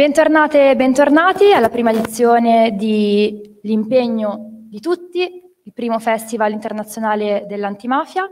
Bentornate e bentornati alla prima edizione di L'impegno di tutti, il primo festival internazionale dell'antimafia.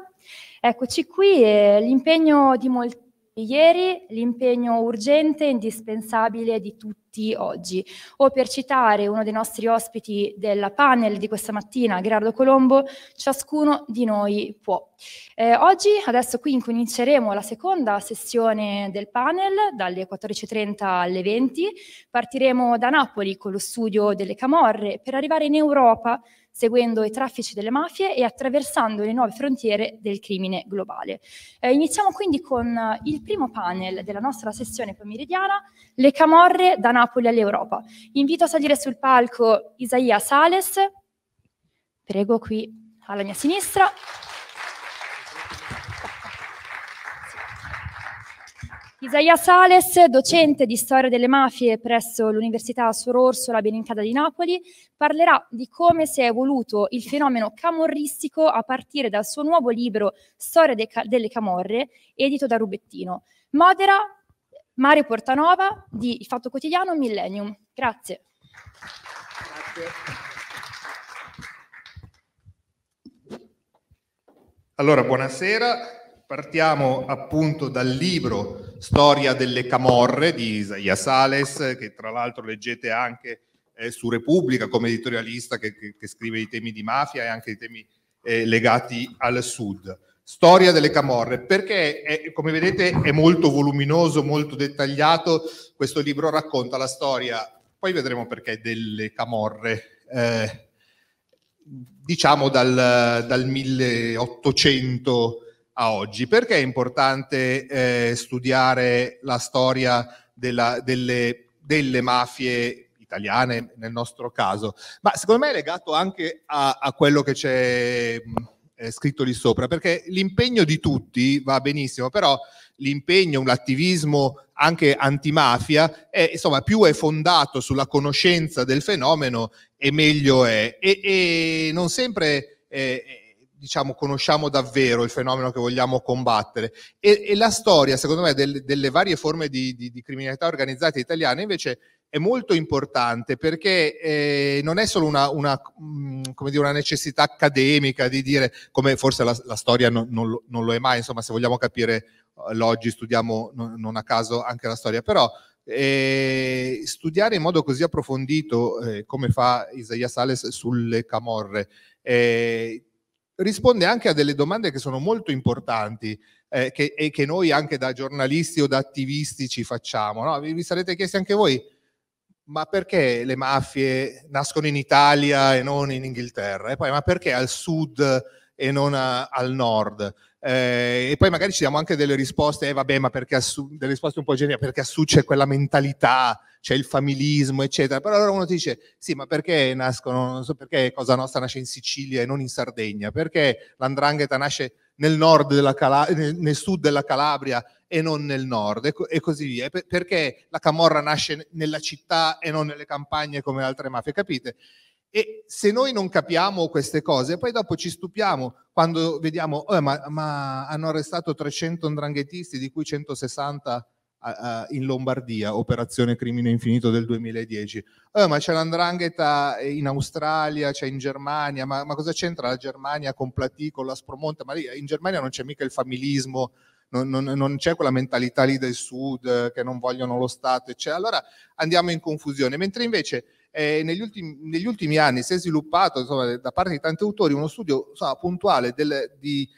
Eccoci qui, e l'impegno di molti ieri, l'impegno urgente e indispensabile di tutti oggi. O per citare uno dei nostri ospiti della panel di questa mattina, Gerardo Colombo, ciascuno di noi può. Eh, oggi, adesso qui incominceremo la seconda sessione del panel, dalle 14.30 alle 20. Partiremo da Napoli con lo studio delle Camorre per arrivare in Europa seguendo i traffici delle mafie e attraversando le nuove frontiere del crimine globale. Eh, iniziamo quindi con eh, il primo panel della nostra sessione pomeridiana, le camorre da Napoli all'Europa. Invito a salire sul palco Isaia Sales, prego qui alla mia sinistra. Isaia Sales, docente di storia delle mafie presso l'Università Sor Orsola Benincada di Napoli, parlerà di come si è evoluto il fenomeno camorristico a partire dal suo nuovo libro Storia delle Camorre, edito da Rubettino. Modera Mario Portanova di Il Fatto Quotidiano Millennium. Grazie. Grazie. Allora, buonasera. Partiamo appunto dal libro Storia delle Camorre di Isaia Sales, che tra l'altro leggete anche eh, su Repubblica come editorialista che, che, che, scrive i temi di mafia e anche i temi eh, legati al sud. Storia delle Camorre, perché è, come vedete è molto voluminoso, molto dettagliato, questo libro racconta la storia, poi vedremo perché, delle Camorre. Eh, diciamo dal, dal 1800 a oggi. Perché è importante eh, studiare la storia della, delle, delle mafie italiane nel nostro caso, ma secondo me è legato anche a, a quello che c'è mh, eh, scritto lì sopra, perché l'impegno di tutti va benissimo, però l'impegno, l'attivismo anche antimafia, è, insomma più è fondato sulla conoscenza del fenomeno e meglio è. E, e non sempre... Eh, diciamo, conosciamo davvero il fenomeno che vogliamo combattere. E, e la storia, secondo me, del, delle varie forme di, di, di, criminalità organizzata italiana invece è molto importante perché eh, non è solo una, una, mm, dire, una, necessità accademica di dire, come forse la, la storia non, non, lo, non, lo è mai, insomma, se vogliamo capire eh, l'oggi studiamo non, non a caso anche la storia, però eh, studiare in modo così approfondito eh, come fa Isaiah Sales sulle camorre eh, risponde anche a delle domande che sono molto importanti eh, che, e che noi anche da giornalisti o da attivisti ci facciamo. No? Vi, vi, sarete chiesti anche voi, ma perché le mafie nascono in Italia e non in Inghilterra? E poi, ma perché al sud e non a, al nord? Eh, e poi magari ci diamo anche delle risposte, eh, vabbè, ma perché a sud, delle risposte un po' generiche, perché a sud c'è quella mentalità c'è il familismo, eccetera. Però allora uno ti dice, sì, ma perché nascono, non so perché Cosa Nostra nasce in Sicilia e non in Sardegna? Perché l'andrangheta nasce nel, nord della Cala- nel sud della Calabria e non nel nord e, co- e così via. E per- perché la Camorra nasce nella città e non nelle campagne come altre mafie, capite? E se noi non capiamo queste cose, poi dopo ci stupiamo quando vediamo, oh, ma, ma hanno arrestato 300 andranghetisti di cui 160 in Lombardia, operazione crimine infinito del 2010. Eh, ma c'è l'andrangheta in Australia, c'è in Germania, ma, ma cosa c'entra la Germania con Platì, con la Spromonte? Ma lì eh, in Germania non c'è mica il familismo, non, non, non c'è quella mentalità lì del sud eh, che non vogliono lo Stato, eccetera. Allora andiamo in confusione, mentre invece eh, negli, ultimi, negli, ultimi, anni si è sviluppato insomma, da parte di tanti autori uno studio insomma, puntuale del, di,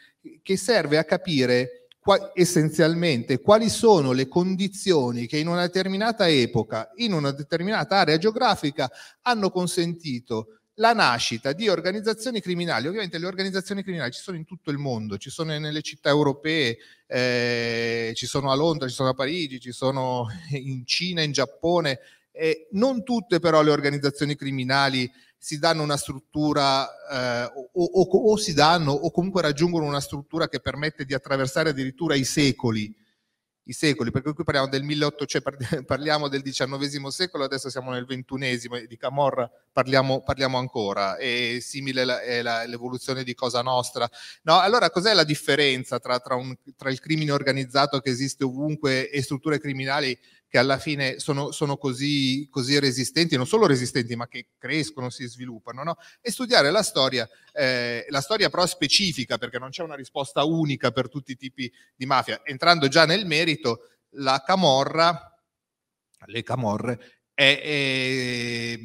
che serve a capire Qua, essenzialmente quali sono le condizioni che in una determinata epoca, in una determinata area geografica, hanno consentito la nascita di organizzazioni criminali. Ovviamente le organizzazioni criminali ci sono in tutto il mondo, ci sono nelle città europee, eh, ci sono a Londra, ci sono a Parigi, ci sono in Cina, in Giappone. Eh, non tutte però le organizzazioni criminali si danno una struttura eh, o, o, o, si danno o comunque raggiungono una struttura che permette di attraversare addirittura i secoli, i secoli perché qui parliamo del 1800, cioè parliamo del XIX secolo, adesso siamo nel XXI e di Camorra parliamo, parliamo ancora, e simile la, è la, l'evoluzione di Cosa Nostra. No, allora cos'è la differenza tra, tra, un, tra il crimine organizzato che esiste ovunque e strutture criminali che alla fine sono, sono così, così, resistenti, non solo resistenti, ma che crescono, si sviluppano, no? e studiare la storia, eh, la storia però specifica, perché non c'è una risposta unica per tutti i tipi di mafia. Entrando già nel merito, la camorra, le camorre, è, è,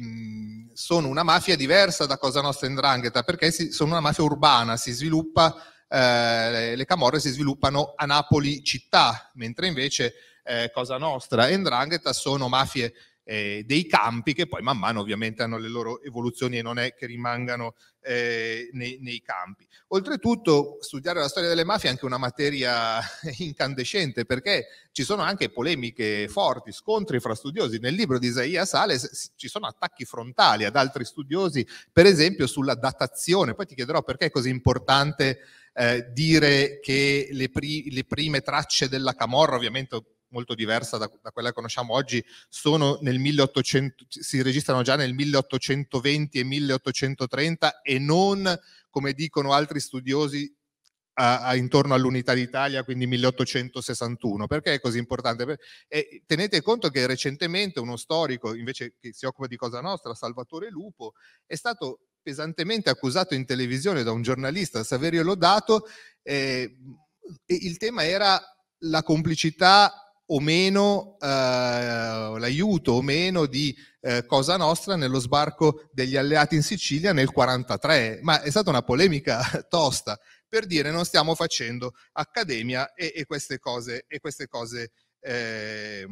sono una mafia diversa da Cosa Nostra Indrangheta, perché si, sono una mafia urbana, si sviluppa, eh, le camorre si sviluppano a Napoli città, mentre invece eh, Cosa Nostra e Ndrangheta sono mafie eh, dei campi che poi man mano ovviamente hanno le loro evoluzioni e non è che rimangano eh, nei, nei, campi. Oltretutto studiare la storia delle mafie è anche una materia incandescente perché ci sono anche polemiche forti, scontri fra studiosi. Nel libro di Isaia Sales ci sono attacchi frontali ad altri studiosi, per esempio sulla datazione. Poi ti chiederò perché è così importante eh, dire che le, pri- le prime tracce della Camorra, ovviamente molto diversa da, da quella che conosciamo oggi, 1800, si registrano già nel 1820 e 1830 e non, come dicono altri studiosi, a, a, intorno all'unità d'Italia, quindi 1861. Perché è così importante? E tenete conto che recentemente uno storico, invece che si occupa di Cosa Nostra, Salvatore Lupo, è stato pesantemente accusato in televisione da un giornalista, Saverio Lodato, eh, e il tema era la complicità o meno eh, l'aiuto o meno di eh, Cosa Nostra nello sbarco degli alleati in Sicilia nel 1943, ma è stata una polemica tosta per dire non stiamo facendo accademia e, e queste cose, e queste cose eh,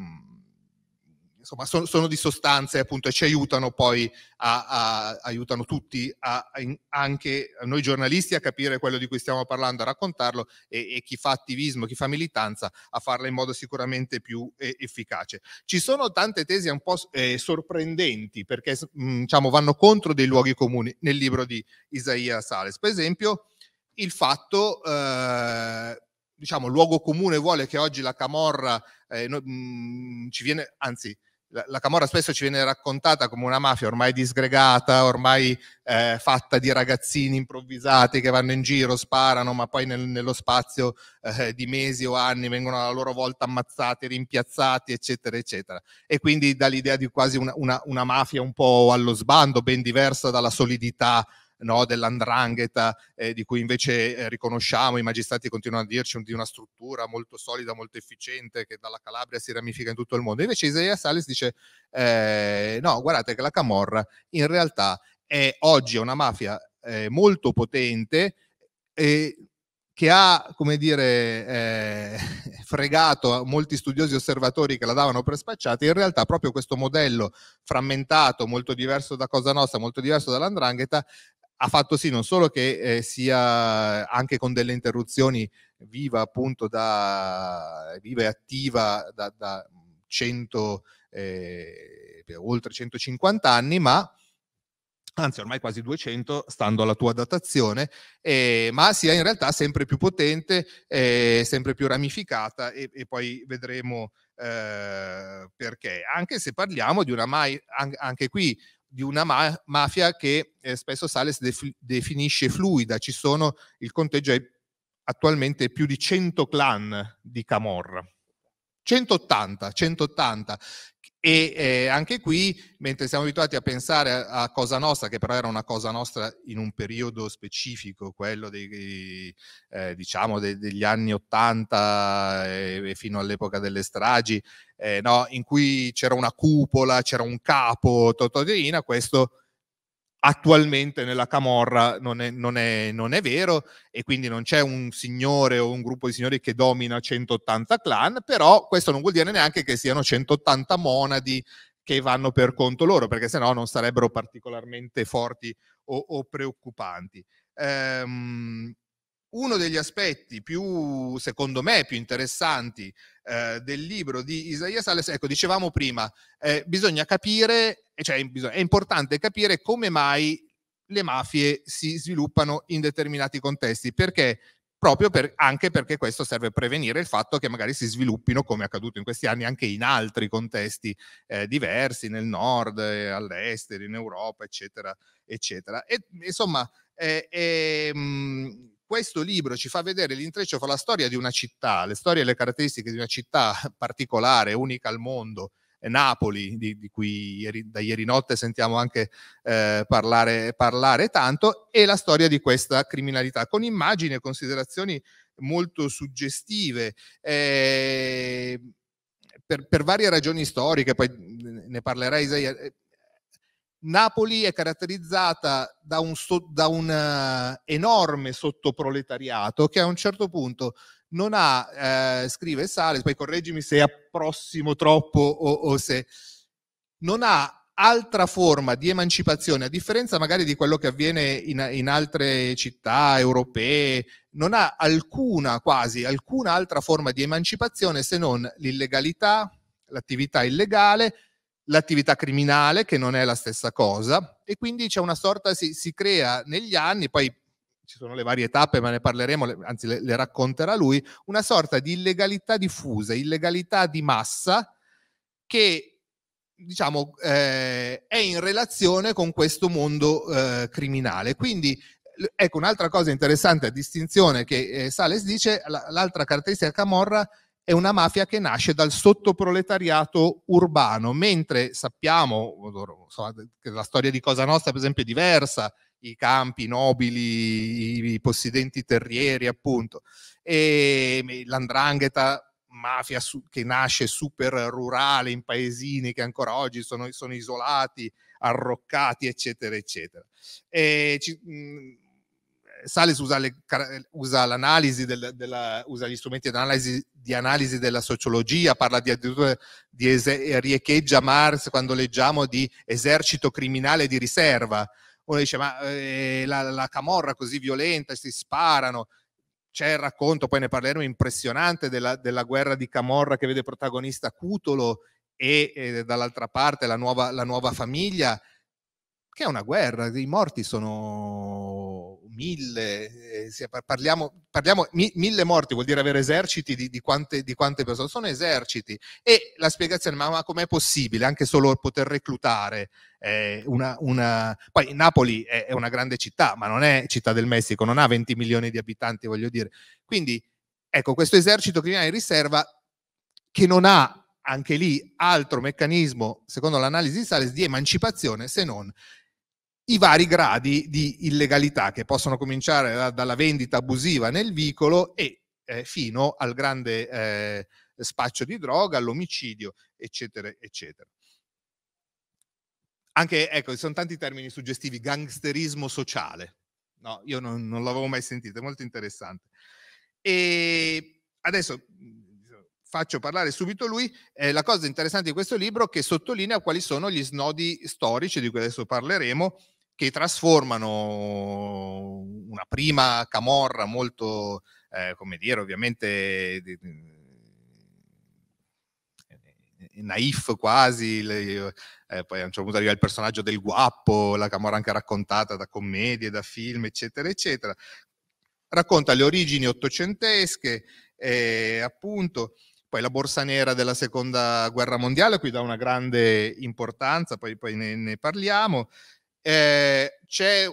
insomma, sono, sono di sostanze appunto e ci aiutano poi a, a aiutano tutti, a, a anche noi giornalisti a capire quello di cui stiamo parlando, a raccontarlo e, e chi fa attivismo, chi fa militanza a farla in modo sicuramente più eh, efficace. Ci sono tante tesi un po' eh, sorprendenti perché mh, mm, diciamo, vanno contro dei luoghi comuni nel libro di Isaia Sales. Per esempio il fatto... Eh, diciamo, luogo comune vuole che oggi la Camorra eh, no, mh, mm, ci viene, anzi, la, la Camorra spesso ci viene raccontata come una mafia ormai disgregata, ormai eh, fatta di ragazzini improvvisati che vanno in giro, sparano, ma poi nel, nello spazio eh, di mesi o anni vengono alla loro volta ammazzati, rimpiazzati, eccetera, eccetera. E quindi dà l'idea di quasi una, una, una mafia un po' allo sbando, ben diversa dalla solidità no, dell'andrangheta, eh, di cui invece eh, riconosciamo, i magistrati continuano a dirci di una struttura molto solida, molto efficiente, che dalla Calabria si ramifica in tutto il mondo. Invece Isaiah Salis dice, eh, no, guardate che la Camorra in realtà è oggi una mafia eh, molto potente e eh, che ha, come dire, eh, fregato molti studiosi osservatori che la davano per spacciata, in realtà proprio questo modello frammentato, molto diverso da Cosa Nostra, molto diverso dall'Andrangheta, ha fatto sì non solo che eh, sia anche con delle interruzioni viva appunto da viva e attiva da, da 100 eh, oltre 150 anni ma anzi ormai quasi 200 stando alla tua datazione, eh, ma sia in realtà sempre più potente, eh, sempre più ramificata e, e poi vedremo eh, perché. Anche se parliamo di una mai, anche qui di una ma- mafia che eh, spesso Sales def- definisce fluida. Ci sono, il conteggio è attualmente più di 100 clan di Camorra. 180, 180 e eh, anche qui, mentre siamo abituati a pensare a, a, Cosa Nostra, che però era una Cosa Nostra in un periodo specifico, quello dei, eh, diciamo de, degli anni Ottanta eh, e, fino all'epoca delle stragi, eh, no? in cui c'era una cupola, c'era un capo, Totoderina, questo attualmente nella Camorra non è, non, è, non è, vero e quindi non c'è un signore o un gruppo di signori che domina 180 clan, però questo non vuol dire neanche che siano 180 monadi che vanno per conto loro, perché sennò non sarebbero particolarmente forti o, o preoccupanti. Ehm, uno degli aspetti più, secondo me, più interessanti eh, del libro di Isaia Sales, ecco, dicevamo prima, eh, bisogna capire, eh, cioè è importante capire come mai le mafie si sviluppano in determinati contesti, perché proprio per, anche perché questo serve a prevenire il fatto che magari si sviluppino, come è accaduto in questi anni, anche in altri contesti eh, diversi, nel nord, eh, all'estero, in Europa, eccetera, eccetera. E, insomma, eh, mh, ehm, questo libro ci fa vedere l'intreccio fra la storia di una città, le storie e le caratteristiche di una città particolare, unica al mondo, eh, Napoli, di, di cui ieri, da ieri notte sentiamo anche eh, parlare, parlare tanto, e la storia di questa criminalità, con immagini e considerazioni molto suggestive. Eh, per, per, varie ragioni storiche, poi ne parlerai Isaia, eh, Napoli è caratterizzata da un, da un eh, enorme sottoproletariato che a un certo punto non ha, eh, scrive Sales, poi correggimi se approssimo troppo o, o se non ha altra forma di emancipazione, a differenza magari di quello che avviene in, in, altre città europee, non ha alcuna, quasi alcuna altra forma di emancipazione se non l'illegalità, l'attività illegale, l'attività criminale, che non è la stessa cosa, e quindi c'è una sorta, si, si crea negli anni, poi ci sono le varie tappe, ma ne parleremo, anzi le, le, racconterà lui, una sorta di illegalità diffusa, illegalità di massa che diciamo eh, è in relazione con questo mondo eh, criminale. Quindi ecco un'altra cosa interessante a distinzione che eh, Sales dice, l'altra caratteristica della Camorra è una mafia che nasce dal sottoproletariato urbano, mentre sappiamo insomma, che la storia di Cosa Nostra per esempio è diversa, i campi i nobili, i possidenti terrieri appunto, e l'andrangheta mafia su, che nasce super rurale in paesini che ancora oggi sono, sono isolati, arroccati eccetera eccetera. E ci, mh, Sales usa, le, usa l'analisi del, della, usa gli strumenti di analisi, di analisi della sociologia, parla di addirittura di es- riecheggia Marx quando leggiamo di esercito criminale di riserva. Uno dice: Ma eh, la, la camorra così violenta, si sparano. C'è il racconto, poi ne parleremo, impressionante della, della guerra di Camorra che vede protagonista Cutolo e eh, dall'altra parte la nuova, la nuova famiglia che è una guerra, i morti sono mille, eh, parliamo, parliamo mille morti vuol dire avere eserciti di, di, quante, di, quante, persone, sono eserciti e la spiegazione, ma, ma com'è possibile anche solo poter reclutare eh, una, una, Poi Napoli è, è una grande città, ma non è città del Messico, non ha 20 milioni di abitanti, voglio dire. Quindi, ecco, questo esercito che viene in riserva, che non ha anche lì altro meccanismo, secondo l'analisi di Sales, di emancipazione se non i vari gradi di illegalità che possono cominciare da, dalla vendita abusiva nel vicolo e eh, fino al grande eh, spaccio di droga, all'omicidio, eccetera, eccetera. Anche, ecco, ci sono tanti termini suggestivi, gangsterismo sociale. No, io non, non l'avevo mai sentito, è molto interessante. E adesso faccio parlare subito lui, eh, la cosa interessante di questo libro è che sottolinea quali sono gli snodi storici di cui adesso parleremo che trasformano una prima camorra molto, eh, come dire, ovviamente eh, naif quasi, le, eh, poi a un certo punto arriva il personaggio del guappo, la camorra anche raccontata da commedie, da film, eccetera, eccetera. Racconta le origini ottocentesche, eh, appunto, poi la borsa nera della seconda guerra mondiale, qui dà una grande importanza, poi, poi ne, ne, parliamo, eh, c'è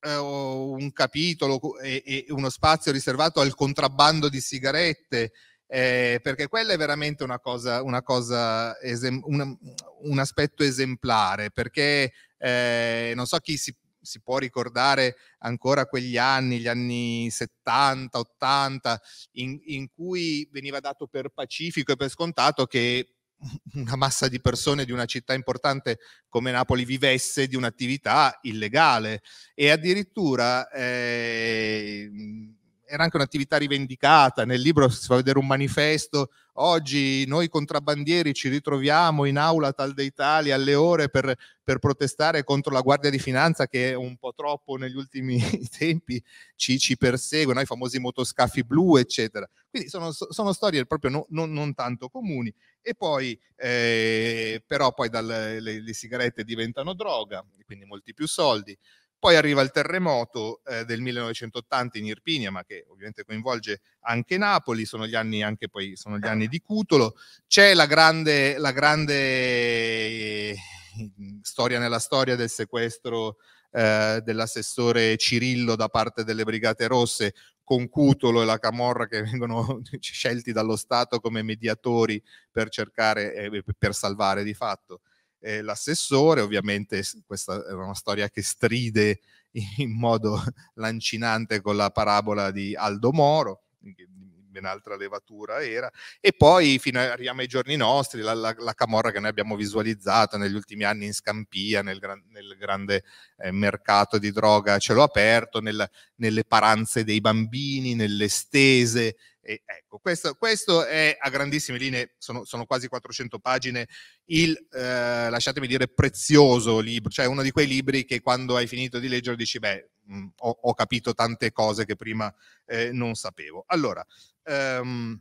eh, un capitolo e, e, uno spazio riservato al contrabbando di sigarette, eh, perché quella è veramente una cosa, una cosa esem- un, un aspetto esemplare, perché eh, non so chi si si può ricordare ancora quegli anni, gli anni 70, 80, in, in, cui veniva dato per pacifico e per scontato che una massa di persone di una città importante come Napoli vivesse di un'attività illegale e addirittura eh, era anche un'attività rivendicata, nel libro si fa vedere un manifesto, oggi noi contrabbandieri ci ritroviamo in aula tal dei tali alle ore per, per protestare contro la Guardia di Finanza che un po' troppo negli ultimi tempi ci, ci persegue, no? i famosi motoscafi blu eccetera. Quindi sono, sono storie proprio no, no, non tanto comuni. E poi, eh, però, poi dal, le, le sigarette diventano droga, quindi molti più soldi. Poi arriva il terremoto eh, del 1980 in Irpinia, ma che ovviamente coinvolge anche Napoli, sono gli anni, anche poi, sono gli anni di Cutolo. C'è la grande, la grande eh, storia nella storia del sequestro eh, dell'assessore Cirillo da parte delle Brigate Rosse, con Cutolo e la Camorra che vengono scelti dallo Stato come mediatori per cercare, eh, per salvare di fatto eh, l'assessore. Ovviamente questa è una storia che stride in modo lancinante con la parabola di Aldo Moro, ben altra levatura era, e poi fino a, arriviamo ai giorni nostri, la, la, la, camorra che noi abbiamo visualizzato negli ultimi anni in Scampia, nel, gran, nel grande eh, mercato di droga a cielo aperto, nel, nelle paranze dei bambini, nelle stese. E ecco, questo, questo, è a grandissime linee, sono, sono quasi 400 pagine, il, eh, lasciatemi dire, prezioso libro, cioè uno di quei libri che quando hai finito di leggere dici, beh, mh, mm, ho, ho, capito tante cose che prima eh, non sapevo. Allora, ehm,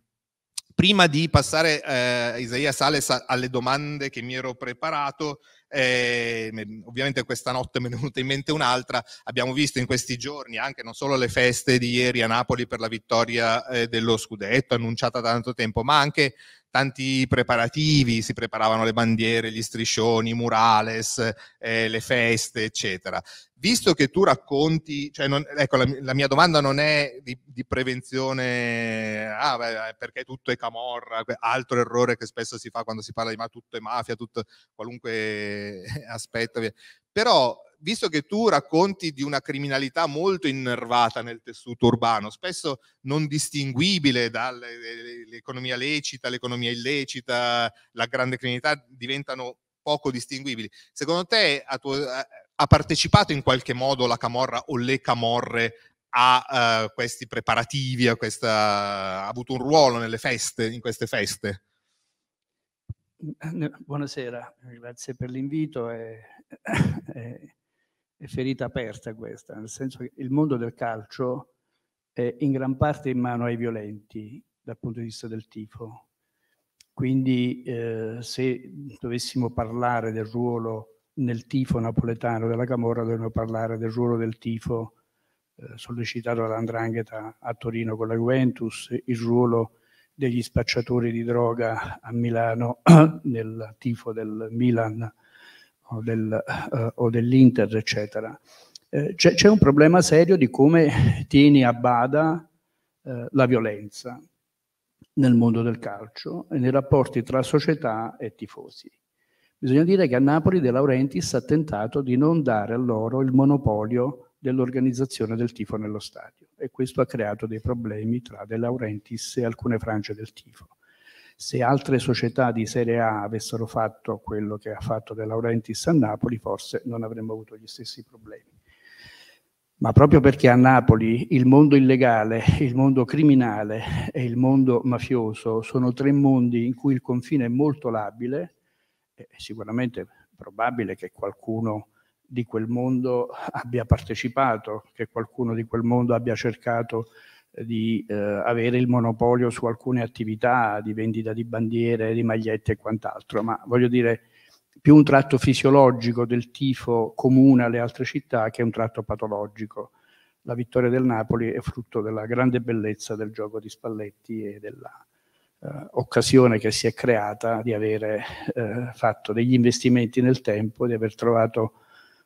prima di passare eh, Isaia Sales alle domande che mi ero preparato, eh, ovviamente questa notte mi è venuta in mente un'altra, abbiamo visto in questi giorni anche non solo le feste di ieri a Napoli per la vittoria eh, dello scudetto annunciata da tanto tempo, ma anche tanti preparativi, si preparavano le bandiere, gli striscioni, i murales, eh, le feste, eccetera. Visto che tu racconti, cioè non, ecco, la, la, mia domanda non è di, di prevenzione, ah, beh, eh, perché tutto è camorra, altro errore che spesso si fa quando si parla di ma tutto è mafia, tutto, qualunque aspetto. Però visto che tu racconti di una criminalità molto innervata nel tessuto urbano, spesso non distinguibile dall'economia lecita, l'economia illecita, la grande criminalità diventano poco distinguibili. Secondo te ha, tuo, eh, ha partecipato in qualche modo la Camorra o le Camorre a uh, questi preparativi, a questa, ha avuto un ruolo nelle feste, in queste feste? Eh, buonasera, grazie per l'invito. e, è ferita aperta questa, nel senso che il mondo del calcio è in gran parte in mano ai violenti dal punto di vista del tifo. Quindi eh, se dovessimo parlare del ruolo nel tifo napoletano della Camorra, dovremmo parlare del ruolo del tifo eh, sollecitato dall'Andrangheta a Torino con la Juventus, il ruolo degli spacciatori di droga a Milano nel tifo del Milan o, del, eh, o dell'Inter, eccetera. Eh, c'è, un problema serio di come tieni a bada eh, la violenza nel mondo del calcio e nei rapporti tra società e tifosi. Bisogna dire che a Napoli De Laurentiis ha tentato di non dare a loro il monopolio dell'organizzazione del tifo nello stadio e questo ha creato dei problemi tra De Laurentiis e alcune frange del tifo. Se altre società di Serie A avessero fatto quello che ha fatto De Laurentiis a Napoli, forse non avremmo avuto gli stessi problemi. Ma proprio perché a Napoli il mondo illegale, il mondo criminale e il mondo mafioso sono tre mondi in cui il confine è molto labile, è sicuramente probabile che qualcuno di quel mondo abbia partecipato, che qualcuno di quel mondo abbia cercato di eh, avere il monopolio su alcune attività di vendita di bandiere, di magliette e quant'altro, ma voglio dire più un tratto fisiologico del tifo comune alle altre città che un tratto patologico. La vittoria del Napoli è frutto della grande bellezza del gioco di Spalletti e della eh, occasione che si è creata di avere eh, fatto degli investimenti nel tempo, di aver trovato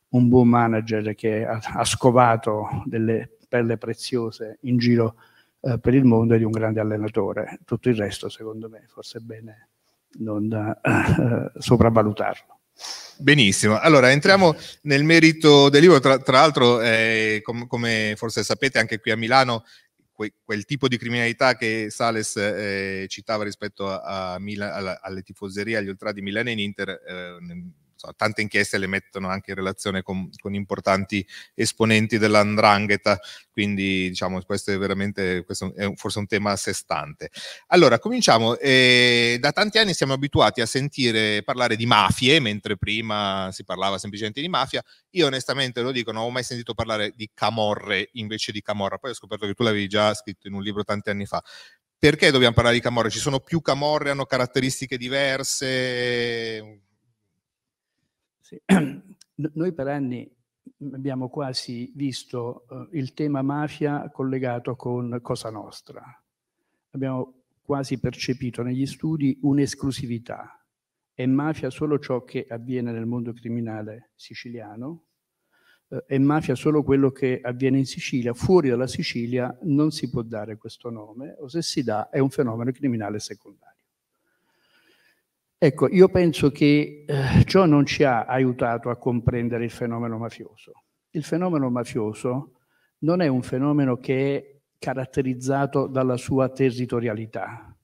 un buon manager che ha, ha scovato delle perle preziose in giro eh, per il mondo e di un grande allenatore. Tutto il resto, secondo me, forse è bene non eh, eh, sopravvalutarlo. Benissimo, allora entriamo nel merito del libro, tra, tra l'altro eh, com, come forse sapete anche qui a Milano que, quel tipo di criminalità che Sales eh, citava rispetto a, a Mila, alla, alle tifoserie, agli ultra di Milano e in Inter eh, so, tante inchieste le mettono anche in relazione con, con importanti esponenti dell'andrangheta, quindi diciamo questo è veramente questo è forse un tema a sé stante. Allora, cominciamo. Eh, da tanti anni siamo abituati a sentire parlare di mafie, mentre prima si parlava semplicemente di mafia. Io onestamente lo dico, non ho mai sentito parlare di camorre invece di camorra. Poi ho scoperto che tu l'avevi già scritto in un libro tanti anni fa perché dobbiamo parlare di camorre? Ci sono più camorre, hanno caratteristiche diverse? Sì. Noi per anni abbiamo quasi visto eh, il tema mafia collegato con Cosa Nostra. Abbiamo quasi percepito negli studi un'esclusività. È mafia solo ciò che avviene nel mondo criminale siciliano, eh, è mafia solo quello che avviene in Sicilia. Fuori dalla Sicilia non si può dare questo nome, o se si dà è un fenomeno criminale secondario. Ecco, io penso che eh, ciò non ci ha aiutato a comprendere il fenomeno mafioso. Il fenomeno mafioso non è un fenomeno che è caratterizzato dalla sua territorialità,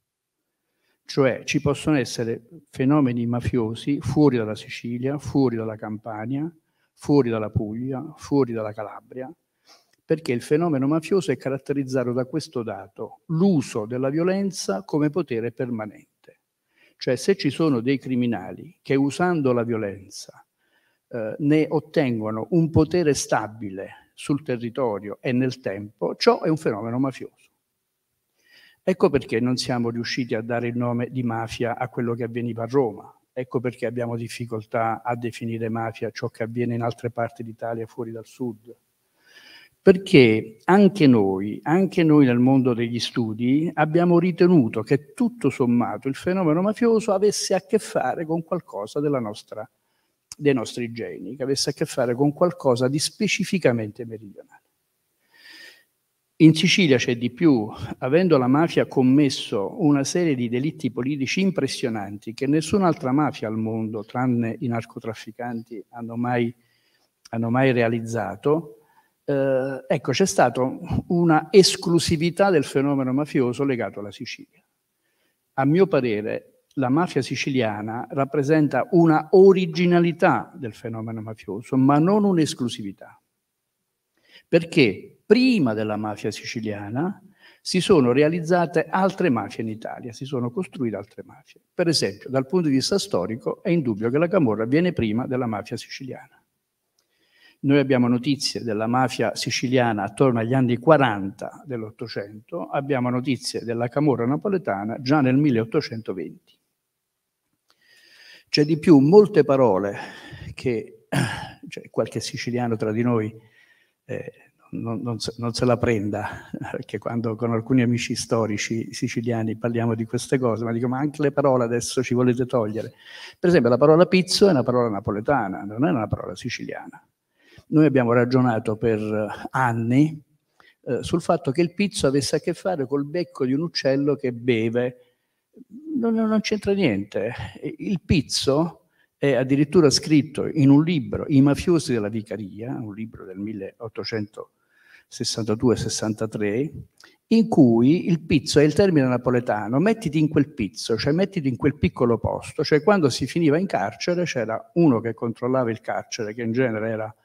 cioè ci possono essere fenomeni mafiosi fuori dalla Sicilia, fuori dalla Campania, fuori dalla Puglia, fuori dalla Calabria, perché il fenomeno mafioso è caratterizzato da questo dato, l'uso della violenza come potere permanente. Cioè se ci sono dei criminali che usando la violenza eh, ne ottengono un potere stabile sul territorio e nel tempo, ciò è un fenomeno mafioso. Ecco perché non siamo riusciti a dare il nome di mafia a quello che avveniva a Roma, Ecco perché abbiamo difficoltà a definire mafia ciò che avviene in altre parti d'Italia fuori dal sud perché anche noi, anche noi nel mondo degli studi, abbiamo ritenuto che tutto sommato il fenomeno mafioso avesse a che fare con qualcosa nostra, dei nostri geni, che avesse a che fare con qualcosa di specificamente meridionale. In Sicilia c'è di più, avendo la mafia commesso una serie di delitti politici impressionanti che nessun'altra mafia al mondo, tranne i narcotrafficanti, hanno mai, hanno mai realizzato, eh, ecco, c'è stata una esclusività del fenomeno mafioso legato alla Sicilia. A mio parere, la mafia siciliana rappresenta una originalità del fenomeno mafioso, ma non un'esclusività. Perché prima della mafia siciliana si sono realizzate altre mafie in Italia, si sono costruite altre mafie. Per esempio, dal punto di vista storico, è indubbio che la Camorra viene prima della mafia siciliana. Noi abbiamo notizie della mafia siciliana attorno agli anni 40 dell'Ottocento, abbiamo notizie della camorra napoletana già nel 1820. C'è di più molte parole che cioè qualche siciliano tra di noi eh, non, non, se, non, se, la prenda, perché quando con alcuni amici storici siciliani parliamo di queste cose, ma dico ma anche le parole adesso ci volete togliere. Per esempio la parola pizzo è una parola napoletana, non è una parola siciliana noi abbiamo ragionato per eh, anni eh, sul fatto che il pizzo avesse a che fare col becco di un uccello che beve. Non, non c'entra niente. Il pizzo è addirittura scritto in un libro, I mafiosi della vicaria, un libro del 1862-63, in cui il pizzo è il termine napoletano, mettiti in quel pizzo, cioè mettiti in quel piccolo posto, cioè quando si finiva in carcere c'era uno che controllava il carcere, che in genere era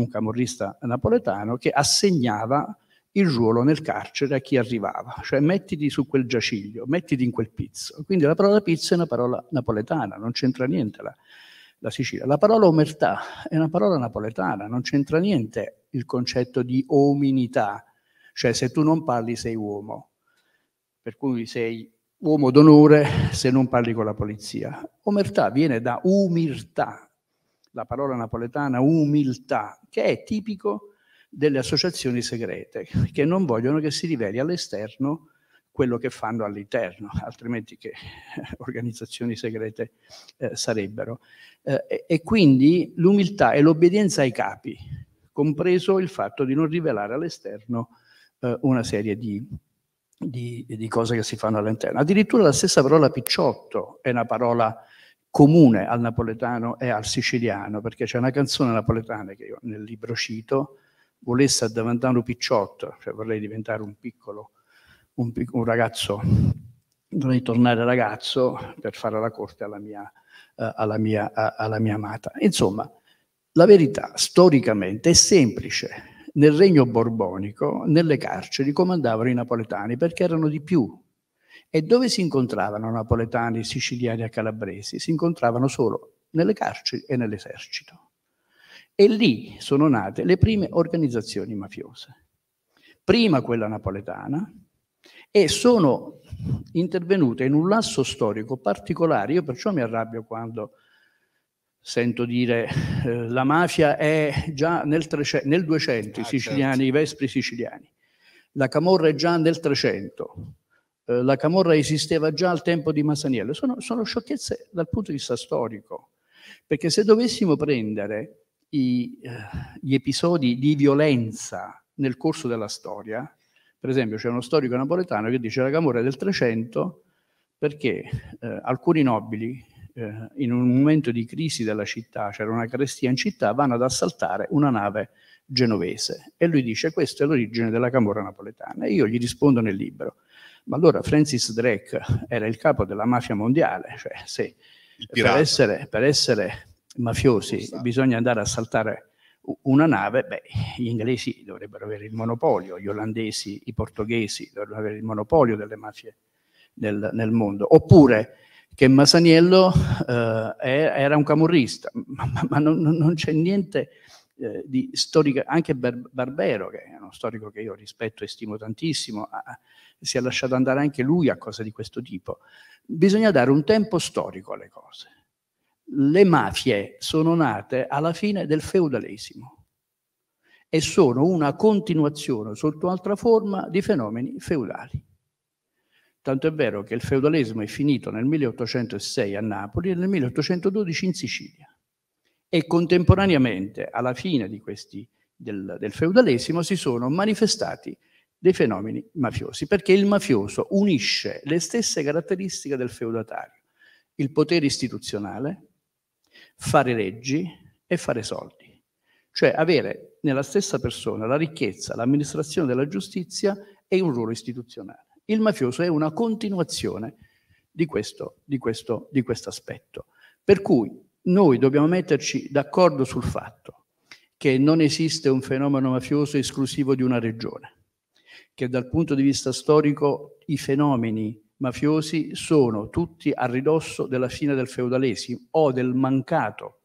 un camorrista napoletano che assegnava il ruolo nel carcere a chi arrivava, cioè mettiti su quel giaciglio, mettiti in quel pizzo. Quindi la parola pizza è una parola napoletana, non c'entra niente la, la Sicilia. La parola omertà è una parola napoletana, non c'entra niente il concetto di ominità, cioè se tu non parli sei uomo, per cui sei uomo d'onore se non parli con la polizia. Omertà viene da umiltà, la parola napoletana umiltà, che è tipico delle associazioni segrete, che non vogliono che si riveli all'esterno quello che fanno all'interno, altrimenti che organizzazioni segrete eh, sarebbero. Eh, e, quindi l'umiltà e l'obbedienza ai capi, compreso il fatto di non rivelare all'esterno eh, una serie di, di, di, cose che si fanno all'interno. Addirittura la stessa parola picciotto è una parola comune al napoletano e al siciliano, perché c'è una canzone napoletana che io nel libro cito, volesse addiventare un picciotto, cioè vorrei diventare un piccolo, un, pic- un ragazzo, dovrei tornare ragazzo per fare la corte alla mia, eh, alla mia, a, alla mia amata. Insomma, la verità storicamente è semplice. Nel regno borbonico, nelle carceri comandavano i napoletani perché erano di più e dove si incontravano napoletani, siciliani e calabresi? Si incontravano solo nelle carceri e nell'esercito. E lì sono nate le prime organizzazioni mafiose. Prima quella napoletana e sono intervenute in un lasso storico particolare. Io perciò mi arrabbio quando sento dire eh, la mafia è già nel, 300, nel 200, ah, i siciliani, certo. i vespri siciliani. La Camorra è già nel 300, eh, la camorra esisteva già al tempo di Masaniello. Sono, sono sciocchezze dal punto di vista storico, perché se dovessimo prendere i, eh, gli episodi di violenza nel corso della storia, per esempio c'è uno storico napoletano che dice la camorra è del 300 perché eh, alcuni nobili eh, in un momento di crisi della città, c'era una carestia in città, vanno ad assaltare una nave genovese. E lui dice questa è l'origine della camorra napoletana. E io gli rispondo nel libro. Ma allora Francis Drake era il capo della mafia mondiale, cioè se per essere, per essere, mafiosi bisogna andare a saltare una nave, beh, gli inglesi dovrebbero avere il monopolio, gli olandesi, i portoghesi dovrebbero avere il monopolio delle mafie nel, nel mondo. Oppure che Masaniello eh, era un camorrista, ma, ma, ma non, non c'è niente eh, di storica, anche Bar- Barbero, che è uno storico che io rispetto e stimo tantissimo, ha, si è lasciato andare anche lui a cose di questo tipo. Bisogna dare un tempo storico alle cose. Le mafie sono nate alla fine del feudalesimo e sono una continuazione sotto altra forma di fenomeni feudali. Tanto è vero che il feudalesimo è finito nel 1806 a Napoli e nel 1812 in Sicilia e contemporaneamente alla fine questi, del, del feudalesimo si sono manifestati dei fenomeni mafiosi, perché il mafioso unisce le stesse caratteristiche del feudatario, il potere istituzionale, fare leggi e fare soldi, cioè avere nella stessa persona la ricchezza, l'amministrazione della giustizia e un ruolo istituzionale. Il mafioso è una continuazione di questo, di questo, di questo aspetto, per cui noi dobbiamo metterci d'accordo sul fatto che non esiste un fenomeno mafioso esclusivo di una regione, che dal punto di vista storico i fenomeni mafiosi sono tutti a ridosso della fine del feudalesimo o del mancato,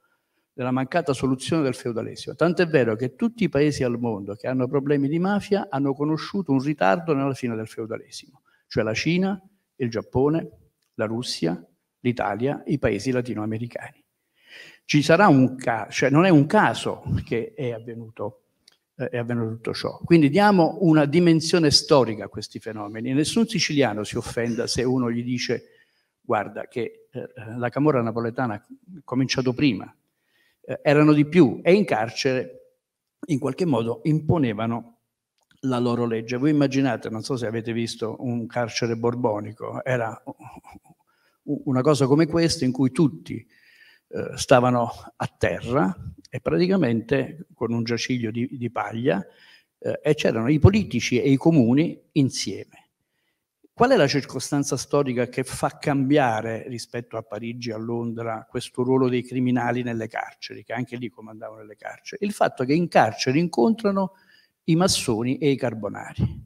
della mancata soluzione del feudalesimo. Tant'è vero che tutti i paesi al mondo che hanno problemi di mafia hanno conosciuto un ritardo nella fine del feudalesimo, cioè la Cina, il Giappone, la Russia, l'Italia, i paesi latinoamericani. Ci sarà un caso, cioè non è un caso che è avvenuto, eh, è avvenuto tutto ciò. Quindi diamo una dimensione storica a questi fenomeni. Nessun siciliano si offenda se uno gli dice guarda che eh, eh la camorra napoletana ha cominciato prima, eh, erano di più e in carcere in qualche modo imponevano la loro legge. Voi immaginate, non so se avete visto un carcere borbonico, era una cosa come questa in cui tutti eh, stavano a terra e praticamente con un giaciglio di, di paglia eh, e c'erano i politici e i comuni insieme. Qual è la circostanza storica che fa cambiare rispetto a Parigi, a Londra, questo ruolo dei criminali nelle carceri, che anche lì comandavano le carceri? Il fatto che in carcere incontrano i massoni e i carbonari,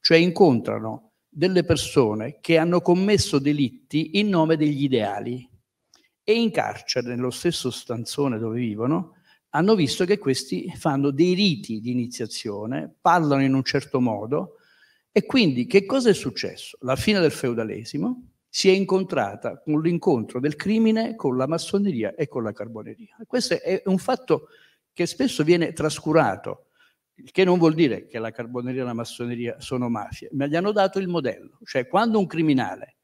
cioè incontrano delle persone che hanno commesso delitti in nome degli ideali, e in carcere, nello stesso stanzone dove vivono, hanno visto che questi fanno dei riti di iniziazione, parlano in un certo modo e quindi che cosa è successo? La fine del feudalesimo si è incontrata con l'incontro del crimine con la massoneria e con la carboneria. Questo è un fatto che spesso viene trascurato, il che non vuol dire che la carboneria e la massoneria sono mafie, ma gli hanno dato il modello, cioè quando un criminale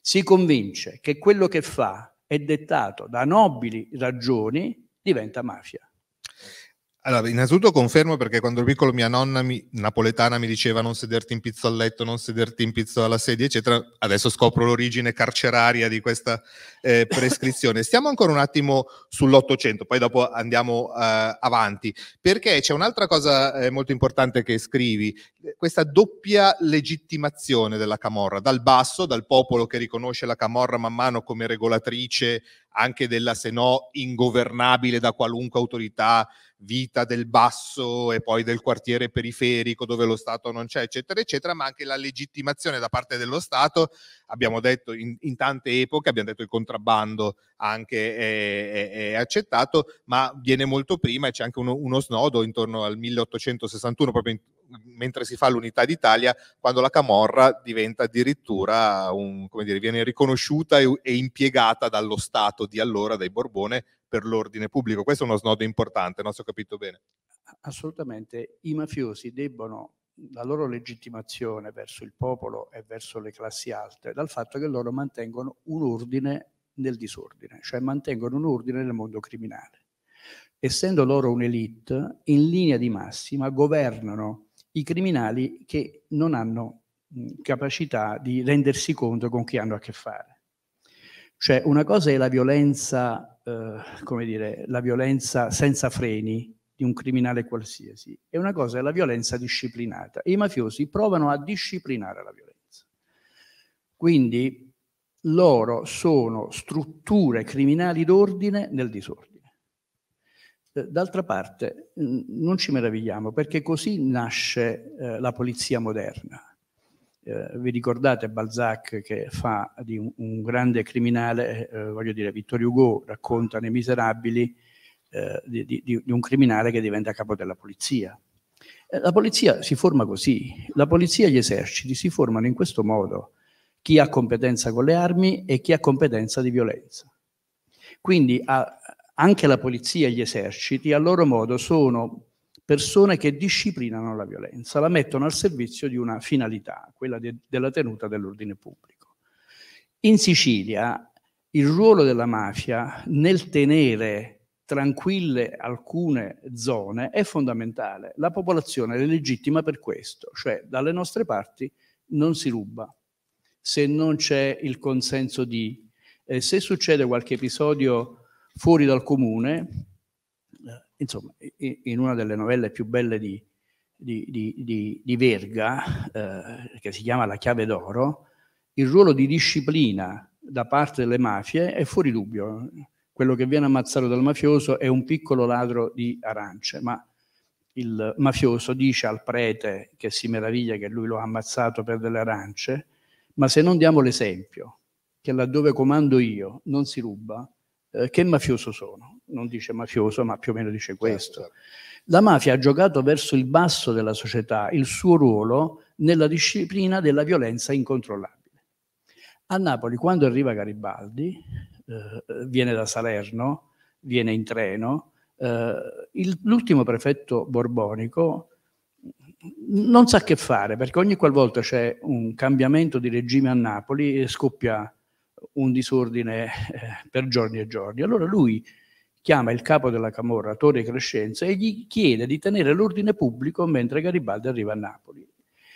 si convince che quello che fa è dettato da nobili ragioni, diventa mafia. Allora, innanzitutto confermo perché quando ero piccolo mia nonna mi, napoletana mi diceva non sederti in pizzo al letto, non sederti in pizzo alla sedia, eccetera. Adesso scopro l'origine carceraria di questa eh, prescrizione. Stiamo ancora un attimo sull'Ottocento, poi dopo andiamo eh, avanti, perché c'è un'altra cosa eh, molto importante che scrivi, questa doppia legittimazione della Camorra, dal basso, dal popolo che riconosce la Camorra man mano come regolatrice anche della se no ingovernabile da qualunque autorità vita del basso e poi del quartiere periferico dove lo Stato non c'è, eccetera, eccetera, ma anche la legittimazione da parte dello Stato, abbiamo detto in, in tante epoche, abbiamo detto il contrabbando anche è, è, è accettato, ma viene molto prima e c'è anche uno, uno snodo intorno al 1861, proprio in, mentre si fa l'unità d'Italia, quando la Camorra diventa addirittura, un, come dire, viene riconosciuta e, e impiegata dallo Stato di allora, dai Borbone, per l'ordine pubblico. Questo è uno snodo importante, non so ho capito bene. Assolutamente, i mafiosi debbono la loro legittimazione verso il popolo e verso le classi alte dal fatto che loro mantengono un ordine nel disordine, cioè mantengono un ordine nel mondo criminale. Essendo loro un'elite, in linea di massima governano i criminali che non hanno capacità di rendersi conto con chi hanno a che fare. Cioè una cosa è la violenza, eh, come dire, la violenza senza freni di un criminale qualsiasi e una cosa è la violenza disciplinata. I mafiosi provano a disciplinare la violenza. Quindi loro sono strutture criminali d'ordine nel disordine. Eh, d'altra parte, non ci meravigliamo perché così nasce eh, la polizia moderna eh, vi ricordate Balzac che fa di un, un grande criminale, eh, eh voglio dire, Vittorio Hugo racconta nei Miserabili eh, di, di, di, un criminale che diventa capo della polizia. Eh, la polizia si forma così, la polizia e gli eserciti si formano in questo modo, chi ha competenza con le armi e chi ha competenza di violenza. Quindi a, anche la polizia e gli eserciti a loro modo sono persone che disciplinano la violenza, la mettono al servizio di una finalità, quella de della tenuta dell'ordine pubblico. In Sicilia il ruolo della mafia nel tenere tranquille alcune zone è fondamentale. La popolazione è legittima per questo, cioè dalle nostre parti non si ruba se non c'è il consenso di... Eh, se succede qualche episodio fuori dal comune, insomma, in una delle novelle più belle di, di, di, di Verga, eh, che si chiama La chiave d'oro, il ruolo di disciplina da parte delle mafie è fuori dubbio. Quello che viene ammazzato dal mafioso è un piccolo ladro di arance, ma il mafioso dice al prete che si meraviglia che lui lo ha ammazzato per delle arance, ma se non diamo l'esempio che laddove comando io non si ruba, eh, che mafioso sono. Non dice mafioso, ma più o meno dice certo, questo. Certo. La mafia ha giocato verso il basso della società il suo ruolo nella disciplina della violenza incontrollabile. A Napoli, quando arriva Garibaldi, eh, viene da Salerno, viene in treno, eh, il, l'ultimo prefetto borbonico non sa che fare perché ogni qualvolta c'è un cambiamento di regime a Napoli e scoppia un disordine eh, per giorni e giorni. Allora lui chiama il capo della Camorra, Torre Crescenza, e gli chiede di tenere l'ordine pubblico mentre Garibaldi arriva a Napoli.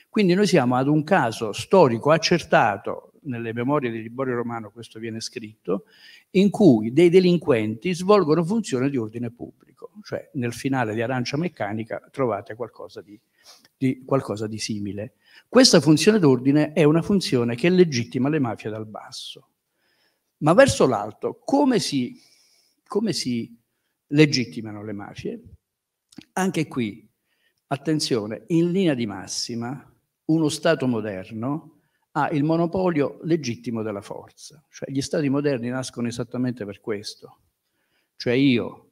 Quindi noi siamo ad un caso storico accertato, nelle memorie di Liborio Romano questo viene scritto, in cui dei delinquenti svolgono funzione di ordine pubblico, cioè nel finale di Arancia Meccanica trovate qualcosa di, di, qualcosa di simile. Questa funzione d'ordine è una funzione che legittima le mafie dal basso ma verso l'alto come si, come si legittimano le mafie? Anche qui, attenzione, in linea di massima, uno Stato moderno ha il monopolio legittimo della forza, cioè gli Stati moderni nascono esattamente per questo, cioè io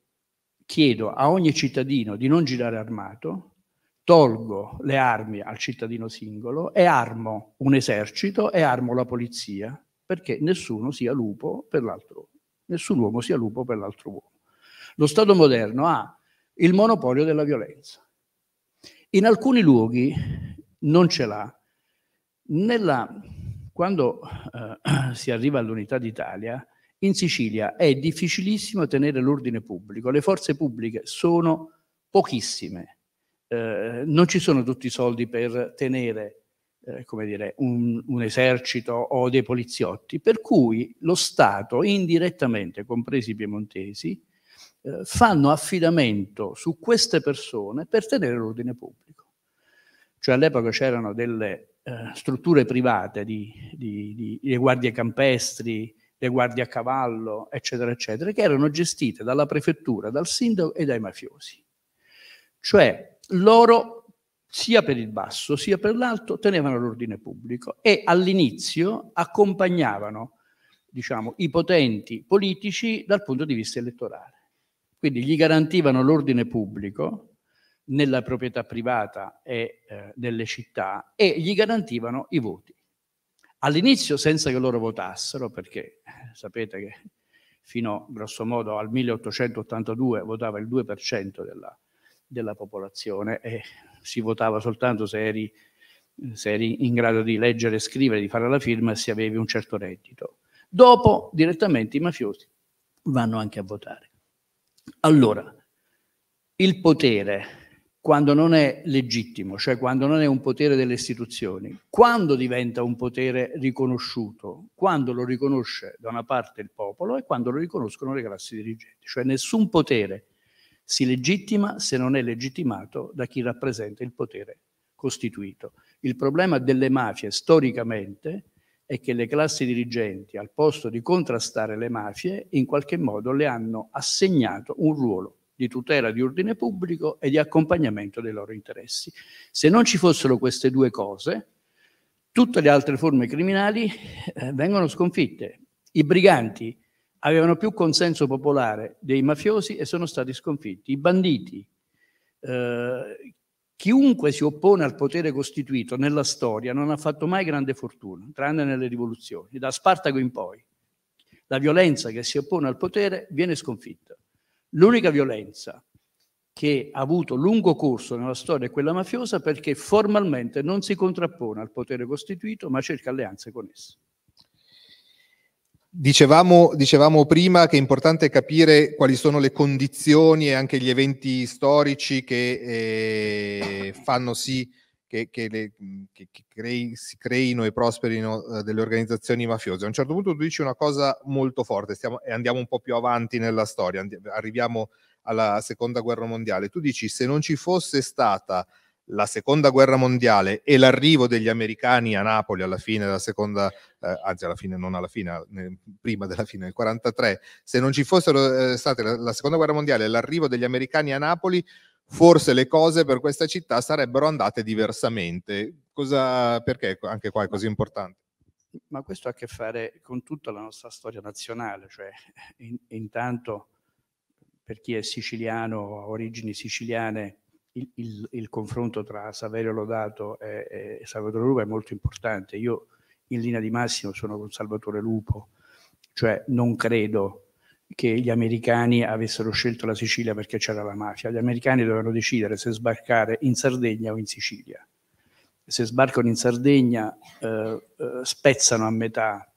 chiedo a ogni cittadino di non girare armato, tolgo le armi al cittadino singolo e armo un esercito e armo la polizia perché nessuno sia lupo per l'altro, nessun uomo sia lupo per l'altro uomo. Lo Stato moderno ha il monopolio della violenza. In alcuni luoghi non ce l'ha. Nella, quando eh, si arriva all'unità d'Italia, in Sicilia è difficilissimo tenere l'ordine pubblico, le forze pubbliche sono pochissime, eh, non ci sono tutti i soldi per tenere eh, come dire, un, un, esercito o dei poliziotti, per cui lo Stato, indirettamente, compresi i piemontesi, eh, fanno affidamento su queste persone per tenere l'ordine pubblico. Cioè all'epoca c'erano delle eh, strutture private, di, di, di, le guardie campestri, le guardie a cavallo, eccetera, eccetera, che erano gestite dalla prefettura, dal sindaco e dai mafiosi. Cioè loro sia per il basso sia per l'alto tenevano l'ordine pubblico e all'inizio accompagnavano diciamo, i potenti politici dal punto di vista elettorale. Quindi gli garantivano l'ordine pubblico nella proprietà privata e eh, nelle città e gli garantivano i voti. All'inizio senza che loro votassero, perché eh, sapete che fino grosso modo al 1882 votava il 2% della, della popolazione e si votava soltanto se eri, se eri in grado di leggere scrivere, di fare la firma, se avevi un certo reddito. Dopo direttamente i mafiosi vanno anche a votare. Allora, il potere quando non è legittimo, cioè quando non è un potere delle istituzioni, quando diventa un potere riconosciuto, quando lo riconosce da una parte il popolo e quando lo riconoscono le classi dirigenti, cioè nessun potere si legittima se non è legittimato da chi rappresenta il potere costituito. Il problema delle mafie storicamente è che le classi dirigenti, al posto di contrastare le mafie, in qualche modo le hanno assegnato un ruolo di tutela di ordine pubblico e di accompagnamento dei loro interessi. Se non ci fossero queste due cose, tutte le altre forme criminali eh, vengono sconfitte. I briganti avevano più consenso popolare dei mafiosi e sono stati sconfitti. I banditi, eh, chiunque si oppone al potere costituito nella storia non ha fatto mai grande fortuna, tranne nelle rivoluzioni, da Spartaco in poi. La violenza che si oppone al potere viene sconfitta. L'unica violenza che ha avuto lungo corso nella storia è quella mafiosa perché formalmente non si contrappone al potere costituito ma cerca alleanze con esso. Dicevamo, dicevamo, prima che è importante capire quali sono le condizioni e anche gli eventi storici che eh, fanno sì che, che, le, che, che crei, si creino e prosperino eh, delle organizzazioni mafiose. A un certo punto tu dici una cosa molto forte stiamo, e andiamo un po' più avanti nella storia, andi, arriviamo alla seconda guerra mondiale. Tu dici se non ci fosse stata la seconda guerra mondiale e l'arrivo degli americani a Napoli alla fine della seconda, eh, anzi alla fine non alla fine, prima della fine del 43, se non ci fossero eh, state la, la, seconda guerra mondiale e l'arrivo degli americani a Napoli, forse le cose per questa città sarebbero andate diversamente. Cosa, perché anche qua è così importante? Ma questo ha a che fare con tutta la nostra storia nazionale, cioè in, intanto per chi è siciliano, ha origini siciliane, il, il, il, confronto tra Saverio Lodato e, e Salvatore Lupo è molto importante. Io in linea di massimo sono con Salvatore Lupo, cioè non credo che gli americani avessero scelto la Sicilia perché c'era la mafia. Gli americani dovevano decidere se sbarcare in Sardegna o in Sicilia. Se sbarcano in Sardegna eh, eh spezzano a metà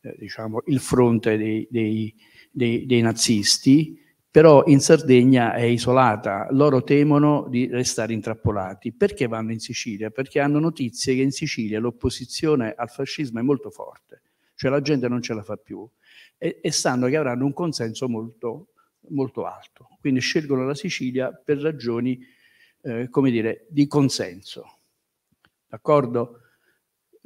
eh, diciamo, il fronte dei, dei, dei, dei nazisti, però in Sardegna è isolata, loro temono di restare intrappolati. Perché vanno in Sicilia? Perché hanno notizie che in Sicilia l'opposizione al fascismo è molto forte, cioè la gente non ce la fa più e, e sanno che avranno un consenso molto, molto, alto. Quindi scelgono la Sicilia per ragioni, eh, come dire, di consenso. D'accordo?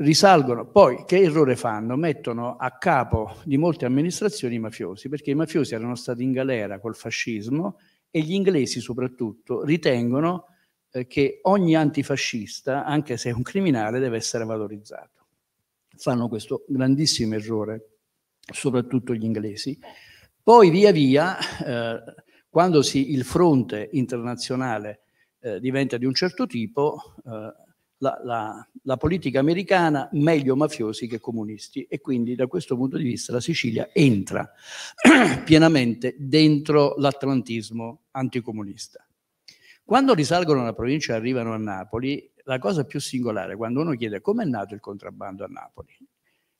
risalgono, poi che errore fanno? Mettono a capo di molte amministrazioni i mafiosi, perché i mafiosi erano stati in galera col fascismo e gli inglesi soprattutto ritengono eh, che ogni antifascista, anche se è un criminale, deve essere valorizzato. Fanno questo grandissimo errore, soprattutto gli inglesi. Poi via via, eh, quando si, il fronte internazionale eh, diventa di un certo tipo, eh, la, la, la, politica americana meglio mafiosi che comunisti e quindi da questo punto di vista la Sicilia entra pienamente dentro l'atlantismo anticomunista. Quando risalgono la provincia e arrivano a Napoli, la cosa più singolare, quando uno chiede come è nato il contrabbando a Napoli,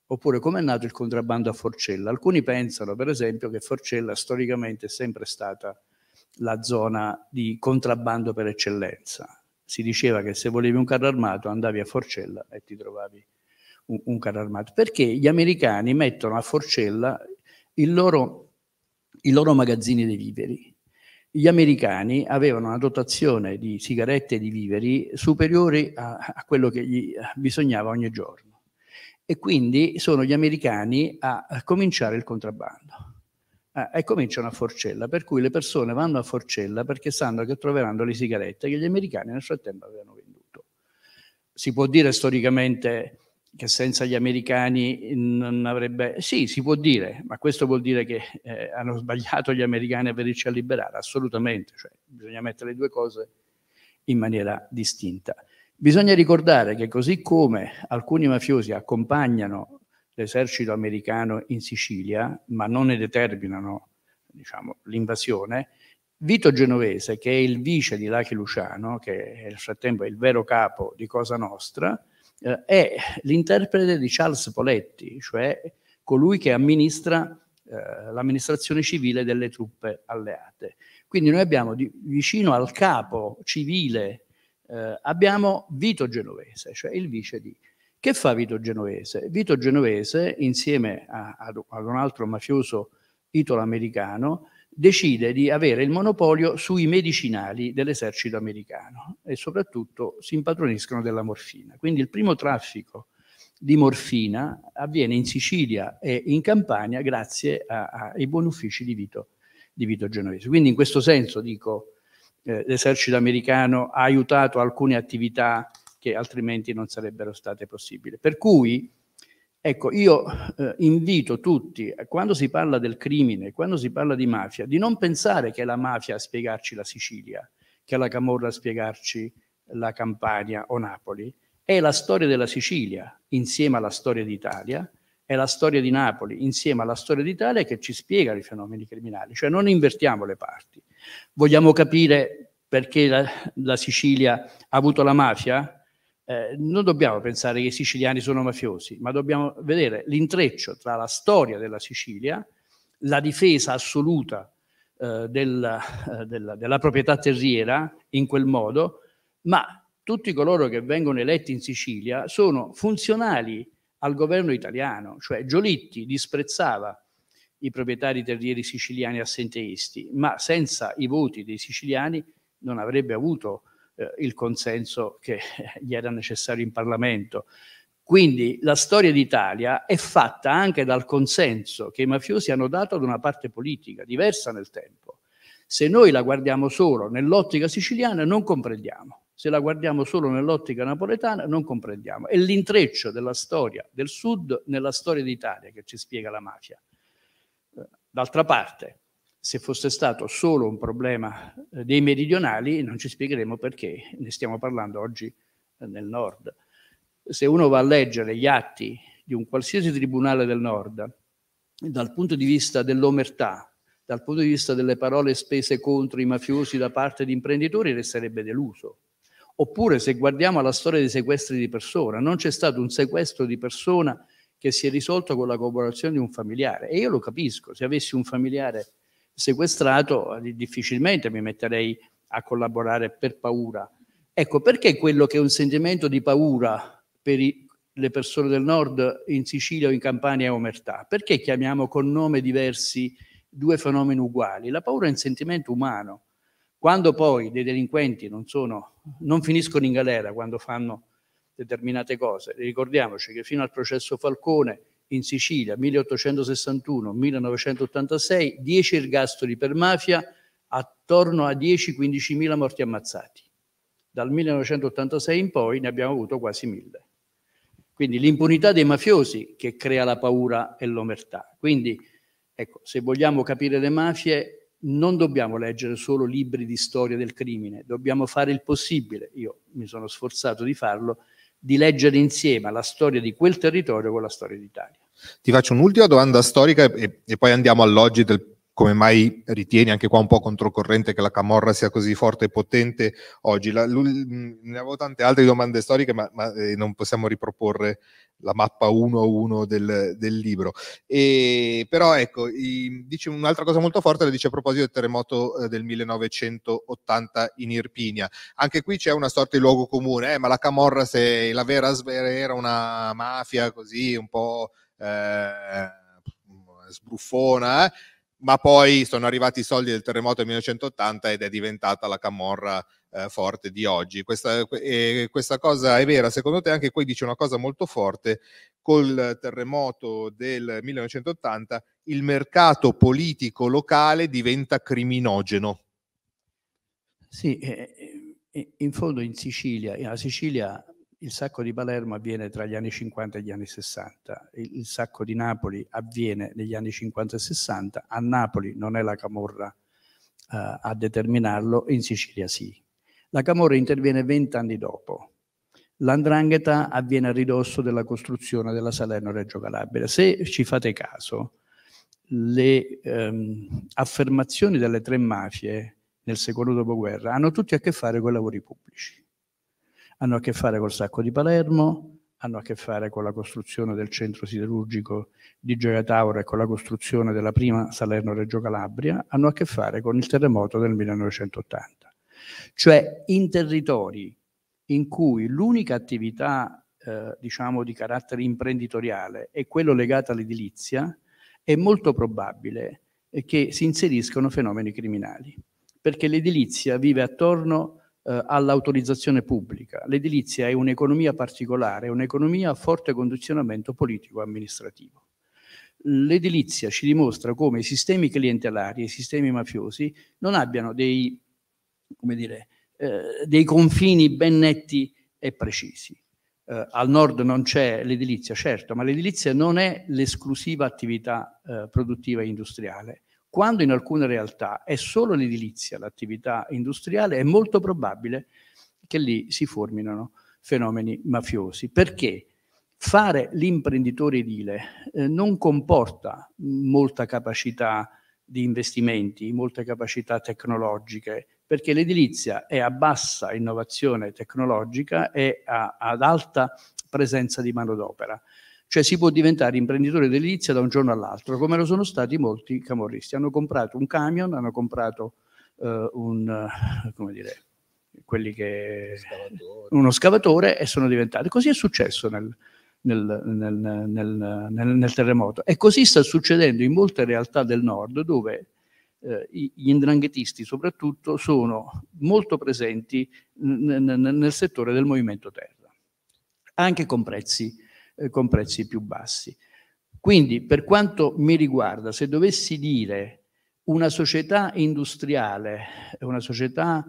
oppure come è nato il contrabbando a Forcella, alcuni pensano per esempio che Forcella storicamente è sempre stata la zona di contrabbando per eccellenza, si diceva che se volevi un carro armato andavi a Forcella e ti trovavi un, un carro armato, perché gli americani mettono a Forcella loro, i loro magazzini dei viveri. Gli americani avevano una dotazione di sigarette e di viveri superiori a, a quello che gli bisognava ogni giorno e quindi sono gli americani a cominciare il contrabbando Ah, e comincia una forcella, per cui le persone vanno a forcella perché sanno che troveranno le sigarette che gli americani nel frattempo avevano venduto. Si può dire storicamente che senza gli americani non avrebbe... Sì, si può dire, ma questo vuol dire che eh, hanno sbagliato gli americani a venirci a liberare, assolutamente, cioè, bisogna mettere le due cose in maniera distinta. Bisogna ricordare che così come alcuni mafiosi accompagnano l'esercito americano in Sicilia, ma non ne determinano diciamo, l'invasione, Vito Genovese, che è il vice di Lachi Luciano, che nel frattempo è il vero capo di Cosa Nostra, eh, è l'interprete di Charles Poletti, cioè colui che amministra eh, l'amministrazione civile delle truppe alleate. Quindi noi abbiamo di, vicino al capo civile, eh, abbiamo Vito Genovese, cioè il vice di che fa Vito Genovese? Vito Genovese, insieme a, ad un altro mafioso italo-americano, decide di avere il monopolio sui medicinali dell'esercito americano e soprattutto si impadroniscono della morfina. Quindi il primo traffico di morfina avviene in Sicilia e in Campania grazie a, a, ai buoni uffici di Vito, di Vito, Genovese. Quindi in questo senso dico eh, l'esercito americano ha aiutato alcune attività che altrimenti non sarebbero state possibili. Per cui, ecco, io eh, invito tutti, eh, quando si parla del crimine, quando si parla di mafia, di non pensare che è la mafia a spiegarci la Sicilia, che è la Camorra a spiegarci la Campania o Napoli, è la storia della Sicilia insieme alla storia d'Italia, è la storia di Napoli insieme alla storia d'Italia che ci spiega i fenomeni criminali, cioè non invertiamo le parti. Vogliamo capire perché la, la Sicilia ha avuto la mafia? eh, non dobbiamo pensare che i siciliani sono mafiosi, ma dobbiamo vedere l'intreccio tra la storia della Sicilia, la difesa assoluta eh, della, eh, della, della, proprietà terriera in quel modo, ma tutti coloro che vengono eletti in Sicilia sono funzionali al governo italiano, cioè Giolitti disprezzava i proprietari terrieri siciliani assenteisti, ma senza i voti dei siciliani non avrebbe avuto eh, il consenso che gli era necessario in Parlamento. Quindi la storia d'Italia è fatta anche dal consenso che i mafiosi hanno dato ad una parte politica, diversa nel tempo. Se noi la guardiamo solo nell'ottica siciliana non comprendiamo, se la guardiamo solo nell'ottica napoletana non comprendiamo. È l'intreccio della storia del Sud nella storia d'Italia che ci spiega la mafia. Eh, d'altra parte, se fosse stato solo un problema eh, dei meridionali non ci spiegheremo perché ne stiamo parlando oggi eh, nel nord. Se uno va a leggere gli atti di un qualsiasi tribunale del nord, dal punto di vista dell'omertà, dal punto di vista delle parole spese contro i mafiosi da parte di imprenditori, resterebbe deluso. Oppure se guardiamo alla storia dei sequestri di persona, non c'è stato un sequestro di persona che si è risolto con la collaborazione di un familiare. E io lo capisco, se avessi un familiare sequestrato, eh, difficilmente mi metterei a collaborare per paura. Ecco perché quello che è un sentimento di paura per i, le persone del nord in Sicilia o in Campania è omertà. Perché chiamiamo con nome diversi due fenomeni uguali? La paura è un sentimento umano. Quando poi dei delinquenti non, sono, non finiscono in galera quando fanno determinate cose, ricordiamoci che fino al processo Falcone in Sicilia 1861-1986, 10 ergastoli per mafia, attorno a 10-15 mila morti ammazzati. Dal 1986 in poi ne abbiamo avuto quasi mille. Quindi l'impunità dei mafiosi che crea la paura e l'omertà. Quindi, ecco, se vogliamo capire le mafie, non dobbiamo leggere solo libri di storia del crimine, dobbiamo fare il possibile, io mi sono sforzato di farlo, di leggere insieme la storia di quel territorio con la storia d'Italia. Ti faccio un'ultima domanda storica e, e poi andiamo all'oggi del come mai ritieni anche qua un po' controcorrente che la Camorra sia così forte e potente oggi. La, ne avevo tante altre domande storiche, ma, ma eh, non possiamo riproporre la mappa 1 a 1 del, del libro. E, però ecco, i, dice un'altra cosa molto forte, la dice a proposito del terremoto eh, del 1980 in Irpinia. Anche qui c'è una sorta di luogo comune, eh, ma la Camorra se la vera era una mafia così un po' eh, sbruffona, eh? ma poi sono arrivati i soldi del terremoto del 1980 ed è diventata la camorra eh, forte di oggi. Questa, eh, questa, cosa è vera, secondo te anche qui dice una cosa molto forte, col terremoto del 1980 il mercato politico locale diventa criminogeno. Sì, eh, eh, eh, in fondo in Sicilia, la Sicilia il sacco di Palermo avviene tra gli anni 50 e gli anni 60, il, il sacco di Napoli avviene negli anni 50 e 60, a Napoli non è la Camorra eh, a determinarlo, in Sicilia sì. La Camorra interviene vent'anni dopo. L'andrangheta avviene a ridosso della costruzione della Salerno-Reggio Calabria. Se ci fate caso, le ehm, affermazioni delle tre mafie nel secondo dopoguerra hanno tutti a che fare con i lavori pubblici hanno a che fare col sacco di Palermo, hanno a che fare con la costruzione del centro siderurgico di Gioia Tauro e con la costruzione della prima Salerno-Reggio Calabria, hanno a che fare con il terremoto del 1980. Cioè in territori in cui l'unica attività eh, diciamo di carattere imprenditoriale è quello legato all'edilizia, è molto probabile che si inseriscono fenomeni criminali, perché l'edilizia vive attorno a eh, all'autorizzazione pubblica. L'edilizia è un'economia particolare, un'economia a forte condizionamento politico-amministrativo. L'edilizia ci dimostra come i sistemi clientelari e i sistemi mafiosi non abbiano dei, dire, eh, dei confini ben netti e precisi. Eh, al nord non c'è l'edilizia, certo, ma l'edilizia non è l'esclusiva attività eh, produttiva e industriale quando in alcune realtà è solo l'edilizia l'attività industriale, è molto probabile che lì si formino fenomeni mafiosi. Perché? Fare l'imprenditore edile eh, non comporta molta capacità di investimenti, molte capacità tecnologiche, perché l'edilizia è a bassa innovazione tecnologica e a, ad alta presenza di manodopera. Cioè si può diventare imprenditore edilizia da un giorno all'altro, come lo sono stati molti camorristi. Hanno comprato un camion, hanno comprato eh, un, eh, come dire, quelli che, scavatore. uno scavatore e sono diventati. Così è successo nel, nel, nel, nel, terremoto. E così sta succedendo in molte realtà del nord dove eh, gli indranghetisti soprattutto sono molto presenti nel settore del movimento terra, anche con prezzi eh, con prezzi più bassi. Quindi, per quanto mi riguarda, se dovessi dire una società industriale, una società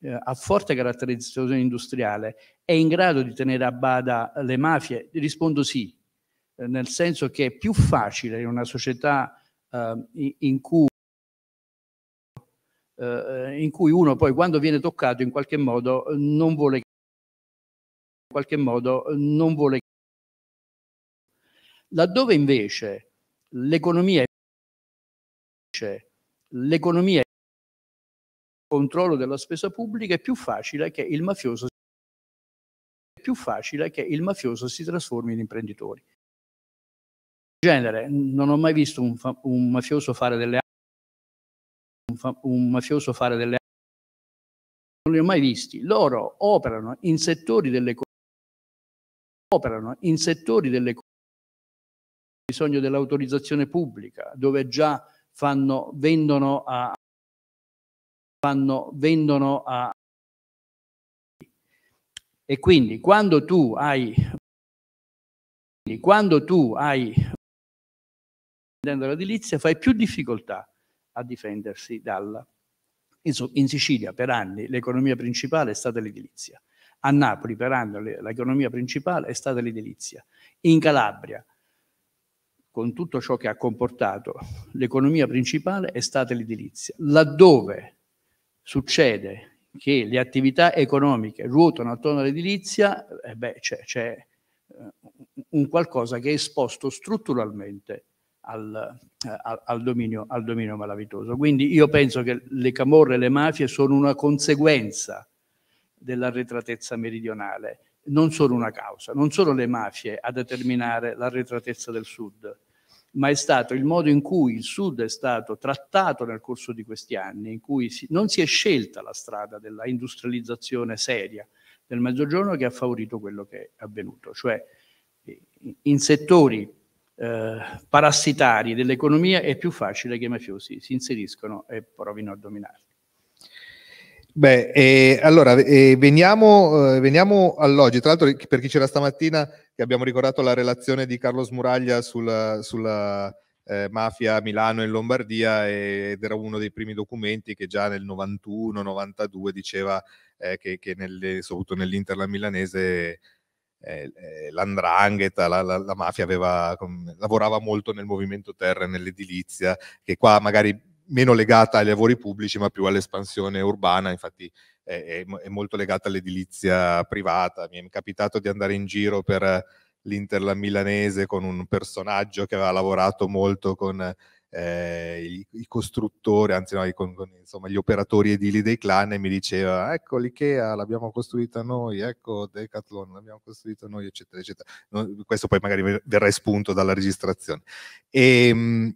eh, a forte caratterizzazione industriale, è in grado di tenere a bada le mafie? Rispondo sì, eh, nel senso che è più facile in una società eh, in cui eh, in cui uno poi quando viene toccato in qualche modo eh, non vuole in qualche modo non vuole Laddove invece l'economia l'economia il controllo della spesa pubblica è più facile che il mafioso più facile che il mafioso si trasformi in imprenditori genere non ho mai visto un, un mafioso fare delle un, un mafioso fare delle non li ho mai visti. Loro operano in settori dell'economia operano in settori dell'economia bisogno dell'autorizzazione pubblica, dove già fanno, vendono a, fanno, vendono a e quindi quando tu hai quando tu hai dentro l'edilizia fai più difficoltà a difendersi dalla in Sicilia per anni l'economia principale è stata l'edilizia. A Napoli per anni l'economia principale è stata l'edilizia. In Calabria con tutto ciò che ha comportato, l'economia principale è stata l'edilizia. Laddove succede che le attività economiche ruotano attorno all'edilizia, eh c'è, eh, un qualcosa che è esposto strutturalmente al, eh, al, al, dominio, al, dominio, malavitoso. Quindi io penso che le camorre e le mafie sono una conseguenza dell'arretratezza meridionale, non sono una causa. Non sono le mafie a determinare l'arretratezza del sud, ma è stato il modo in cui il Sud è stato trattato nel corso di questi anni, in cui si, non si è scelta la strada della industrializzazione seria del Mezzogiorno che ha favorito quello che è avvenuto, cioè eh, in settori eh, parassitari dell'economia è più facile che i mafiosi si inseriscono e provino a dominarli. Beh, eh, allora eh, veniamo, eh, veniamo all'oggi. Tra l'altro, per chi c'era stamattina, che abbiamo ricordato la relazione di Carlos Muraglia sulla, sulla eh, mafia a Milano e in Lombardia ed era uno dei primi documenti che già nel 91-92 diceva eh, che, che nelle, soprattutto nell'Interland milanese eh, eh, l'andrangheta, la, la, la mafia aveva, com, lavorava molto nel movimento terra e nell'edilizia, che qua magari meno legata ai lavori pubblici ma più all'espansione urbana, infatti è, è molto legata all'edilizia privata. Mi è capitato di andare in giro per eh, l'Interla milanese con un personaggio che aveva lavorato molto con eh, i, i, costruttori, anzi no, con, con, insomma, gli operatori edili dei clan e mi diceva ecco l'Ikea l'abbiamo costruita noi, ecco Decathlon l'abbiamo costruita noi, eccetera, eccetera. No, questo poi magari verrà espunto dalla registrazione. E, ehm,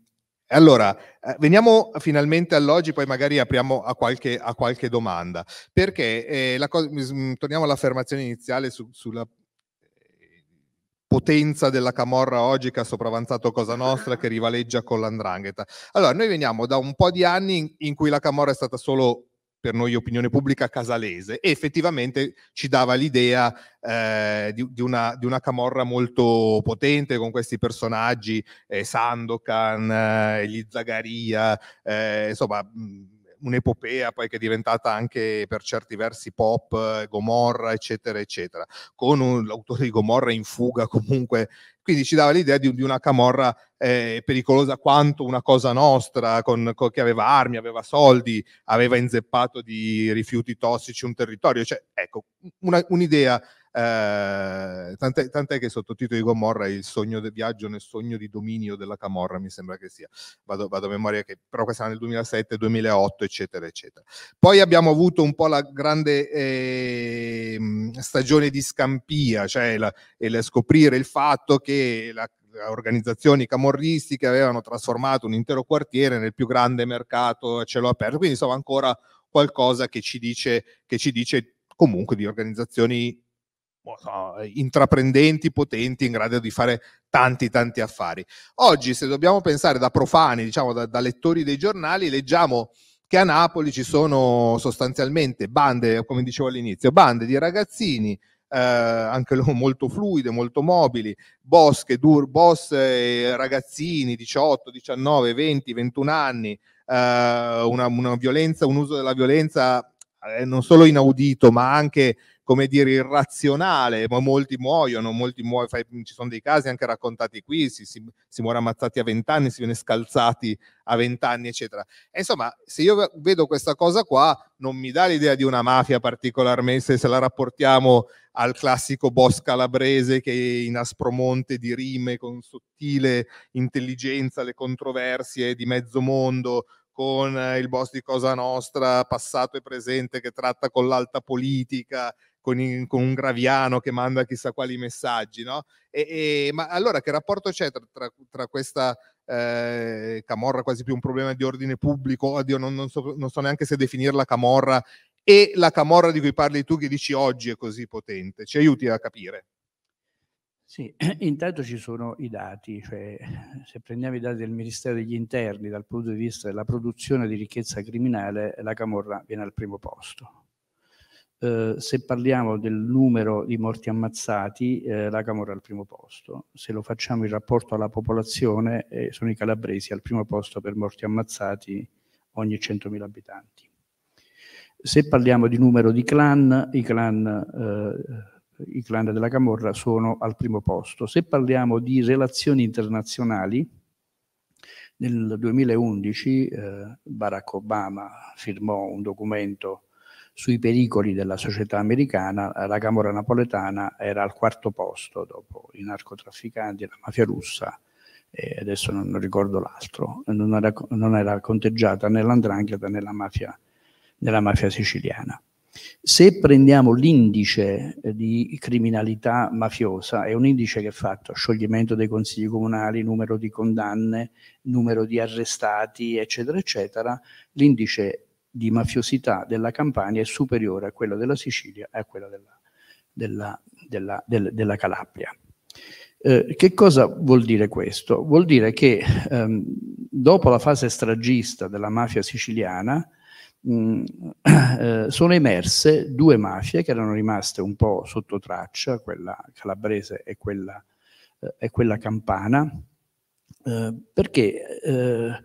allora, eh, veniamo finalmente all'oggi, poi magari apriamo a qualche, a qualche domanda. Perché eh, cosa, mm, torniamo all'affermazione iniziale su, sulla eh, potenza della camorra oggi che ha sopravanzato Cosa Nostra, ah. che rivaleggia con l'andrangheta. Allora, noi veniamo da un po' di anni in cui la camorra è stata solo per noi opinione pubblica casalese e effettivamente ci dava l'idea eh, di, di, una, di, una, camorra molto potente con questi personaggi, eh, Sandokan, eh, gli Zagaria, eh, insomma... Mh, un'epopea poi che è diventata anche per certi versi pop, Gomorra, eccetera, eccetera, con un, l'autore di Gomorra in fuga comunque. Quindi ci dava l'idea di, di una camorra eh, pericolosa quanto una cosa nostra, con, con, che aveva armi, aveva soldi, aveva inzeppato di rifiuti tossici un territorio. Cioè, ecco, una, un'idea eh, tant'è, tant'è, che sottotitolo di Gomorra è il sogno del viaggio nel sogno di dominio della Camorra, mi sembra che sia, vado, vado a memoria che però questa era nel 2007, 2008, eccetera, eccetera. Poi abbiamo avuto un po' la grande eh, stagione di scampia, cioè la, il scoprire il fatto che la organizzazioni camorristiche avevano trasformato un intero quartiere nel più grande mercato a cielo aperto. Quindi, insomma, ancora qualcosa che ci dice, che ci dice comunque di organizzazioni intraprendenti, potenti, in grado di fare tanti, tanti affari. Oggi, se dobbiamo pensare da profani, diciamo da, da lettori dei giornali, leggiamo che a Napoli ci sono sostanzialmente bande, come dicevo all'inizio, bande di ragazzini eh, anche loro molto fluide, molto mobili, bosche, che dur, boss eh, ragazzini 18, 19, 20, 21 anni, eh, una, una violenza, un uso della violenza eh, non solo inaudito ma anche come dire, irrazionale, ma molti muoiono, molti muoiono, fai, ci sono dei casi anche raccontati qui, si, si, si muore ammazzati a 20 anni, si viene scalzati a 20 anni, eccetera. E insomma, se io vedo questa cosa qua, non mi dà l'idea di una mafia particolarmente, se la rapportiamo al classico boss calabrese che in Aspromonte di rime, con sottile intelligenza le controversie di mezzo mondo, con il boss di Cosa Nostra, passato e presente, che tratta con l'alta politica con, in, con, un Graviano che manda chissà quali messaggi, no? E, e, ma allora che rapporto c'è tra, tra, tra questa eh, camorra, quasi più un problema di ordine pubblico, oddio, non, non, so, non so neanche se definirla camorra, e la camorra di cui parli tu che dici oggi è così potente? Ci aiuti a capire? Sì, intanto ci sono i dati, cioè se prendiamo i dati del Ministero degli Interni dal punto di vista della produzione di ricchezza criminale, la Camorra viene al primo posto. Ehm, se parliamo del numero di morti ammazzati, eh, la Camorra è al primo posto. Se lo facciamo in rapporto alla popolazione, eh, sono i calabresi al primo posto per morti ammazzati ogni 100.000 abitanti. Se parliamo di numero di clan, i clan eh, i clan della Camorra sono al primo posto. Se parliamo di relazioni internazionali, nel 2011 eh, Barack Obama firmò un documento sui pericoli della società americana, la Camorra napoletana era al quarto posto dopo i narcotrafficanti, la mafia russa e adesso non ricordo l'altro, non era, non era conteggiata né l'andrangheta né la mafia, nella mafia siciliana. Se prendiamo l'indice di criminalità mafiosa, è un indice che è fatto scioglimento dei consigli comunali, numero di condanne, numero di arrestati, eccetera, eccetera, l'indice di mafiosità della Campania è superiore a quella della Sicilia e a quella della, della, della, del, della Calabria. Eh, che cosa vuol dire questo? Vuol dire che ehm, dopo la fase stragista della mafia siciliana mh, eh, sono emerse due mafie che erano rimaste un po' sotto traccia, quella calabrese e quella, eh, e quella campana, eh, perché eh,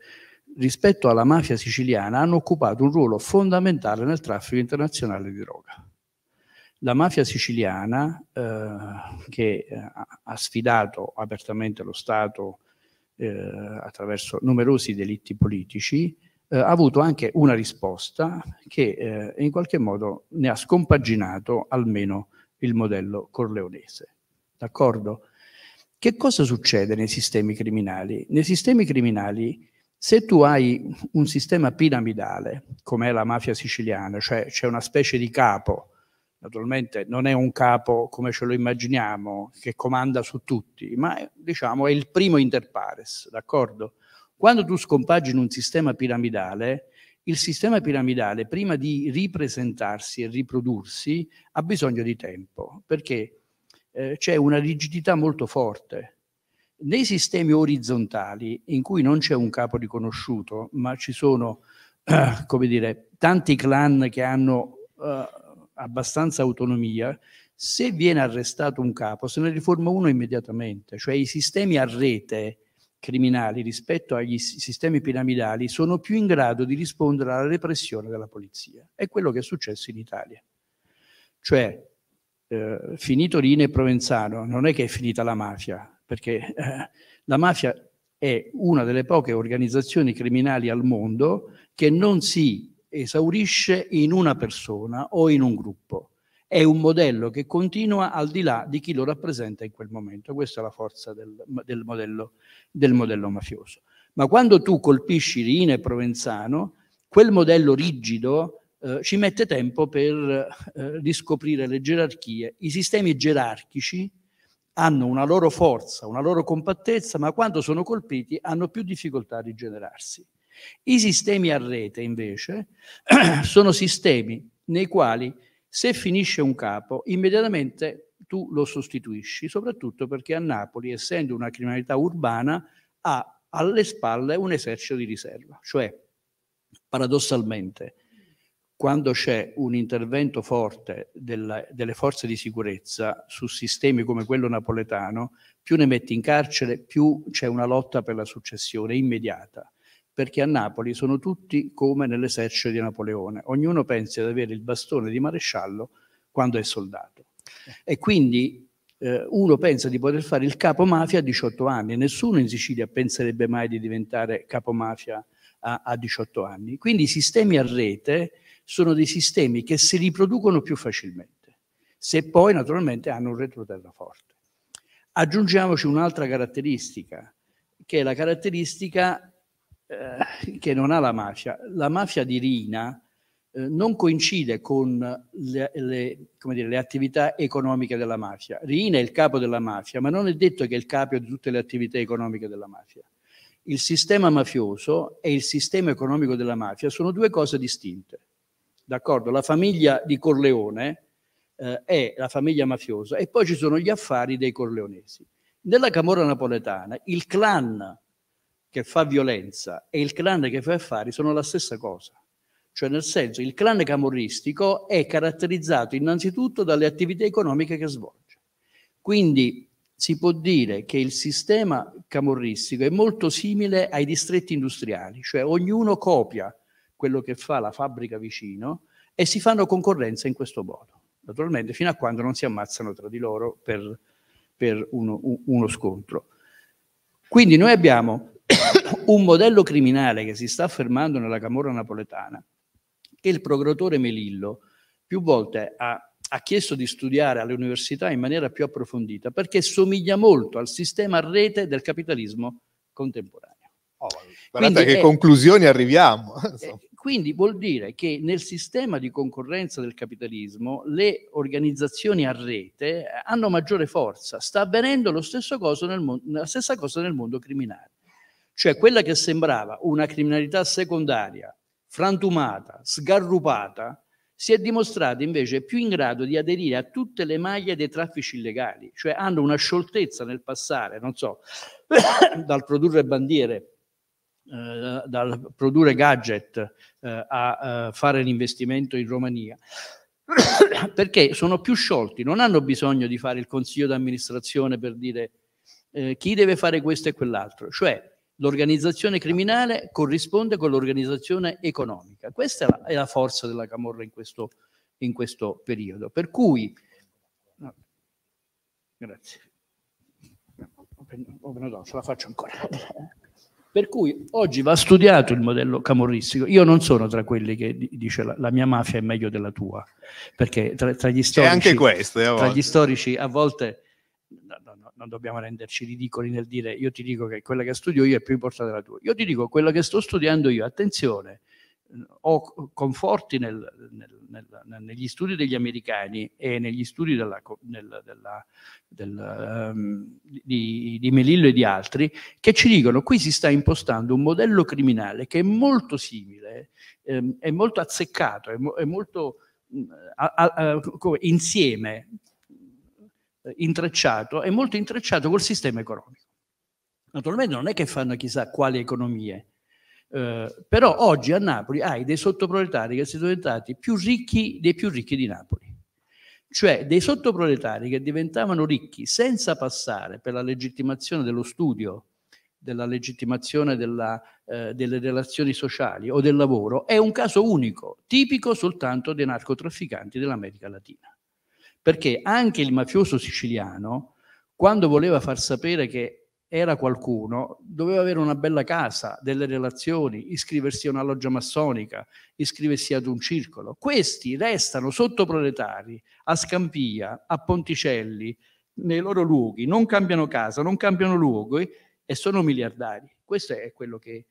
rispetto alla mafia siciliana hanno occupato un ruolo fondamentale nel traffico internazionale di droga. La mafia siciliana, eh, che eh, ha sfidato apertamente lo Stato eh, attraverso numerosi delitti politici, eh, ha avuto anche una risposta che eh, in qualche modo ne ha scompaginato almeno il modello corleonese. D'accordo? Che cosa succede nei sistemi criminali? Nei sistemi criminali se tu hai un sistema piramidale, come è la mafia siciliana, cioè c'è una specie di capo, naturalmente non è un capo come ce lo immaginiamo, che comanda su tutti, ma diciamo è il primo interpares, d'accordo? Quando tu scompaggi in un sistema piramidale, il sistema piramidale, prima di ripresentarsi e riprodursi, ha bisogno di tempo, perché eh, c'è una rigidità molto forte nei sistemi orizzontali, in cui non c'è un capo riconosciuto, ma ci sono, eh, come dire, tanti clan che hanno eh, abbastanza autonomia, se viene arrestato un capo, se ne riforma uno immediatamente. Cioè i sistemi a rete criminali rispetto agli sistemi piramidali sono più in grado di rispondere alla repressione della polizia. È quello che è successo in Italia. Cioè, eh, finito Rine e Provenzano, non è che è finita la mafia, perché eh, la mafia è una delle poche organizzazioni criminali al mondo che non si esaurisce in una persona o in un gruppo. È un modello che continua al di là di chi lo rappresenta in quel momento. Questa è la forza del, del, modello, del modello, mafioso. Ma quando tu colpisci Rina e Provenzano, quel modello rigido eh, ci mette tempo per eh, riscoprire le gerarchie. I sistemi gerarchici hanno una loro forza, una loro compattezza, ma quando sono colpiti hanno più difficoltà a rigenerarsi. I sistemi a rete, invece, sono sistemi nei quali se finisce un capo, immediatamente tu lo sostituisci, soprattutto perché a Napoli, essendo una criminalità urbana, ha alle spalle un esercito di riserva, cioè paradossalmente quando c'è un intervento forte della, delle forze di sicurezza su sistemi come quello napoletano, più ne metti in carcere, più c'è una lotta per la successione immediata. Perché a Napoli sono tutti come nell'esercito di Napoleone, ognuno pensa ad avere il bastone di maresciallo quando è soldato. E quindi eh, uno pensa di poter fare il capo mafia a 18 anni, nessuno in Sicilia penserebbe mai di diventare capo mafia a, a 18 anni. Quindi i sistemi a rete sono dei sistemi che si riproducono più facilmente, se poi naturalmente hanno un retroterraforte. Aggiungiamoci un'altra caratteristica, che è la caratteristica eh, che non ha la mafia. La mafia di Rina eh, non coincide con le, le, dire, le, attività economiche della mafia. Rina è il capo della mafia, ma non è detto che è il capo di tutte le attività economiche della mafia. Il sistema mafioso e il sistema economico della mafia sono due cose distinte d'accordo? La famiglia di Corleone eh, è la famiglia mafiosa e poi ci sono gli affari dei corleonesi. Nella Camorra napoletana il clan che fa violenza e il clan che fa affari sono la stessa cosa. Cioè nel senso il clan camorristico è caratterizzato innanzitutto dalle attività economiche che svolge. Quindi si può dire che il sistema camorristico è molto simile ai distretti industriali, cioè ognuno copia quello che fa la fabbrica vicino e si fanno concorrenza in questo modo, naturalmente fino a quando non si ammazzano tra di loro per, per uno, uno scontro. Quindi noi abbiamo un modello criminale che si sta affermando nella Camorra napoletana, che il procuratore Melillo più volte ha, ha chiesto di studiare alle università in maniera più approfondita, perché somiglia molto al sistema a rete del capitalismo contemporaneo. Oh, guardate Quindi che è, conclusioni arriviamo. Eh, quindi vuol dire che nel sistema di concorrenza del capitalismo le organizzazioni a rete eh, hanno maggiore forza. Sta avvenendo la stessa cosa nel mondo criminale. Cioè quella che sembrava una criminalità secondaria, frantumata, sgarrupata, si è dimostrata invece più in grado di aderire a tutte le maglie dei traffici illegali, cioè hanno una scioltezza nel passare, non so, dal produrre bandiere eh, dal produrre gadget eh, a eh, fare l'investimento in Romania, perché sono più sciolti, non hanno bisogno di fare il consiglio d'amministrazione per dire eh, chi deve fare questo e quell'altro, cioè l'organizzazione criminale corrisponde con l'organizzazione economica. Questa è la, è la forza della Camorra in questo, in questo periodo. Per cui, no, grazie. No, no, ce la faccio ancora. Per cui oggi va studiato il modello camorristico. Io non sono tra quelli che dice la, la mia mafia è meglio della tua, perché tra, tra gli storici... C'è anche questo, eh, Tra gli storici a volte... No, no, no, non dobbiamo renderci ridicoli nel dire io ti dico che quella che studio io è più importante della tua. Io ti dico quella che sto studiando io, attenzione, ho conforti nel, nel, nel, negli studi degli americani e negli studi della, della, della, del, um, di, di, Melillo e di altri, che ci dicono qui si sta impostando un modello criminale che è molto simile, ehm, è molto azzeccato, è, mo, è molto mh, mm, a, a, come, insieme, intrecciato, è molto intrecciato col sistema economico. Naturalmente non è che fanno chissà quali economie, eh, però oggi a Napoli hai dei sottoproletari che sono diventati più ricchi dei più ricchi di Napoli. Cioè dei sottoproletari che diventavano ricchi senza passare per la legittimazione dello studio, della legittimazione della, eh, delle relazioni sociali o del lavoro, è un caso unico, tipico soltanto dei narcotrafficanti dell'America Latina. Perché anche il mafioso siciliano, quando voleva far sapere che era qualcuno, doveva avere una bella casa, delle relazioni, iscriversi a una loggia massonica, iscriversi ad un circolo. Questi restano sottoproletari a Scampia, a Ponticelli, nei loro luoghi, non cambiano casa, non cambiano luogo e sono miliardari. Questo è quello che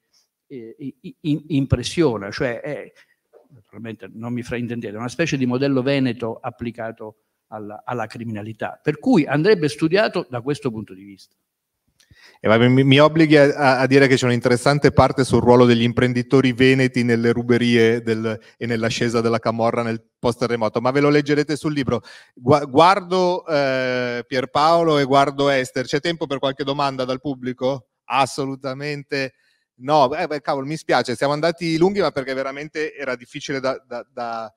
eh, in, impressiona, cioè è, naturalmente non mi fraintendete, una specie di modello veneto applicato alla, alla criminalità, per cui andrebbe studiato da questo punto di vista. E vabbè, mi, mi, obblighi a, a, dire che c'è un'interessante parte sul ruolo degli imprenditori veneti nelle ruberie del, e nell'ascesa della Camorra nel post-terremoto, ma ve lo leggerete sul libro. Gua, guardo eh, Pierpaolo e guardo Esther. C'è tempo per qualche domanda dal pubblico? Assolutamente no. Eh, beh, cavolo, mi spiace, siamo andati lunghi, ma perché veramente era difficile da, da, da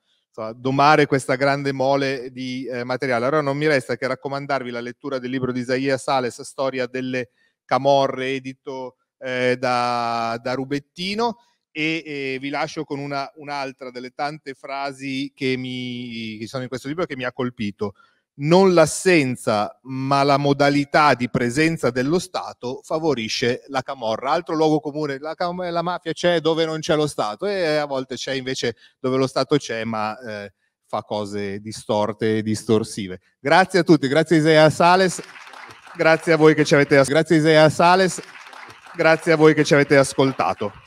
domare questa grande mole di eh, materiale. Allora non mi resta che raccomandarvi la lettura del libro di Isaiah Sales, Storia delle Camorre edito eh, da, da, Rubettino e eh, vi lascio con una, un'altra delle tante frasi che, mi, che sono in questo libro che mi ha colpito. Non l'assenza, ma la modalità di presenza dello Stato favorisce la camorra. Altro luogo comune, la, cam- la mafia c'è dove non c'è lo Stato e eh, a volte c'è invece dove lo Stato c'è, ma eh, fa cose distorte e distorsive. Grazie a tutti, grazie a Isaiah Sales. Grazie a voi che ci avete ascoltato. Grazie Isaiah Sales. Grazie a voi che ci avete ascoltato.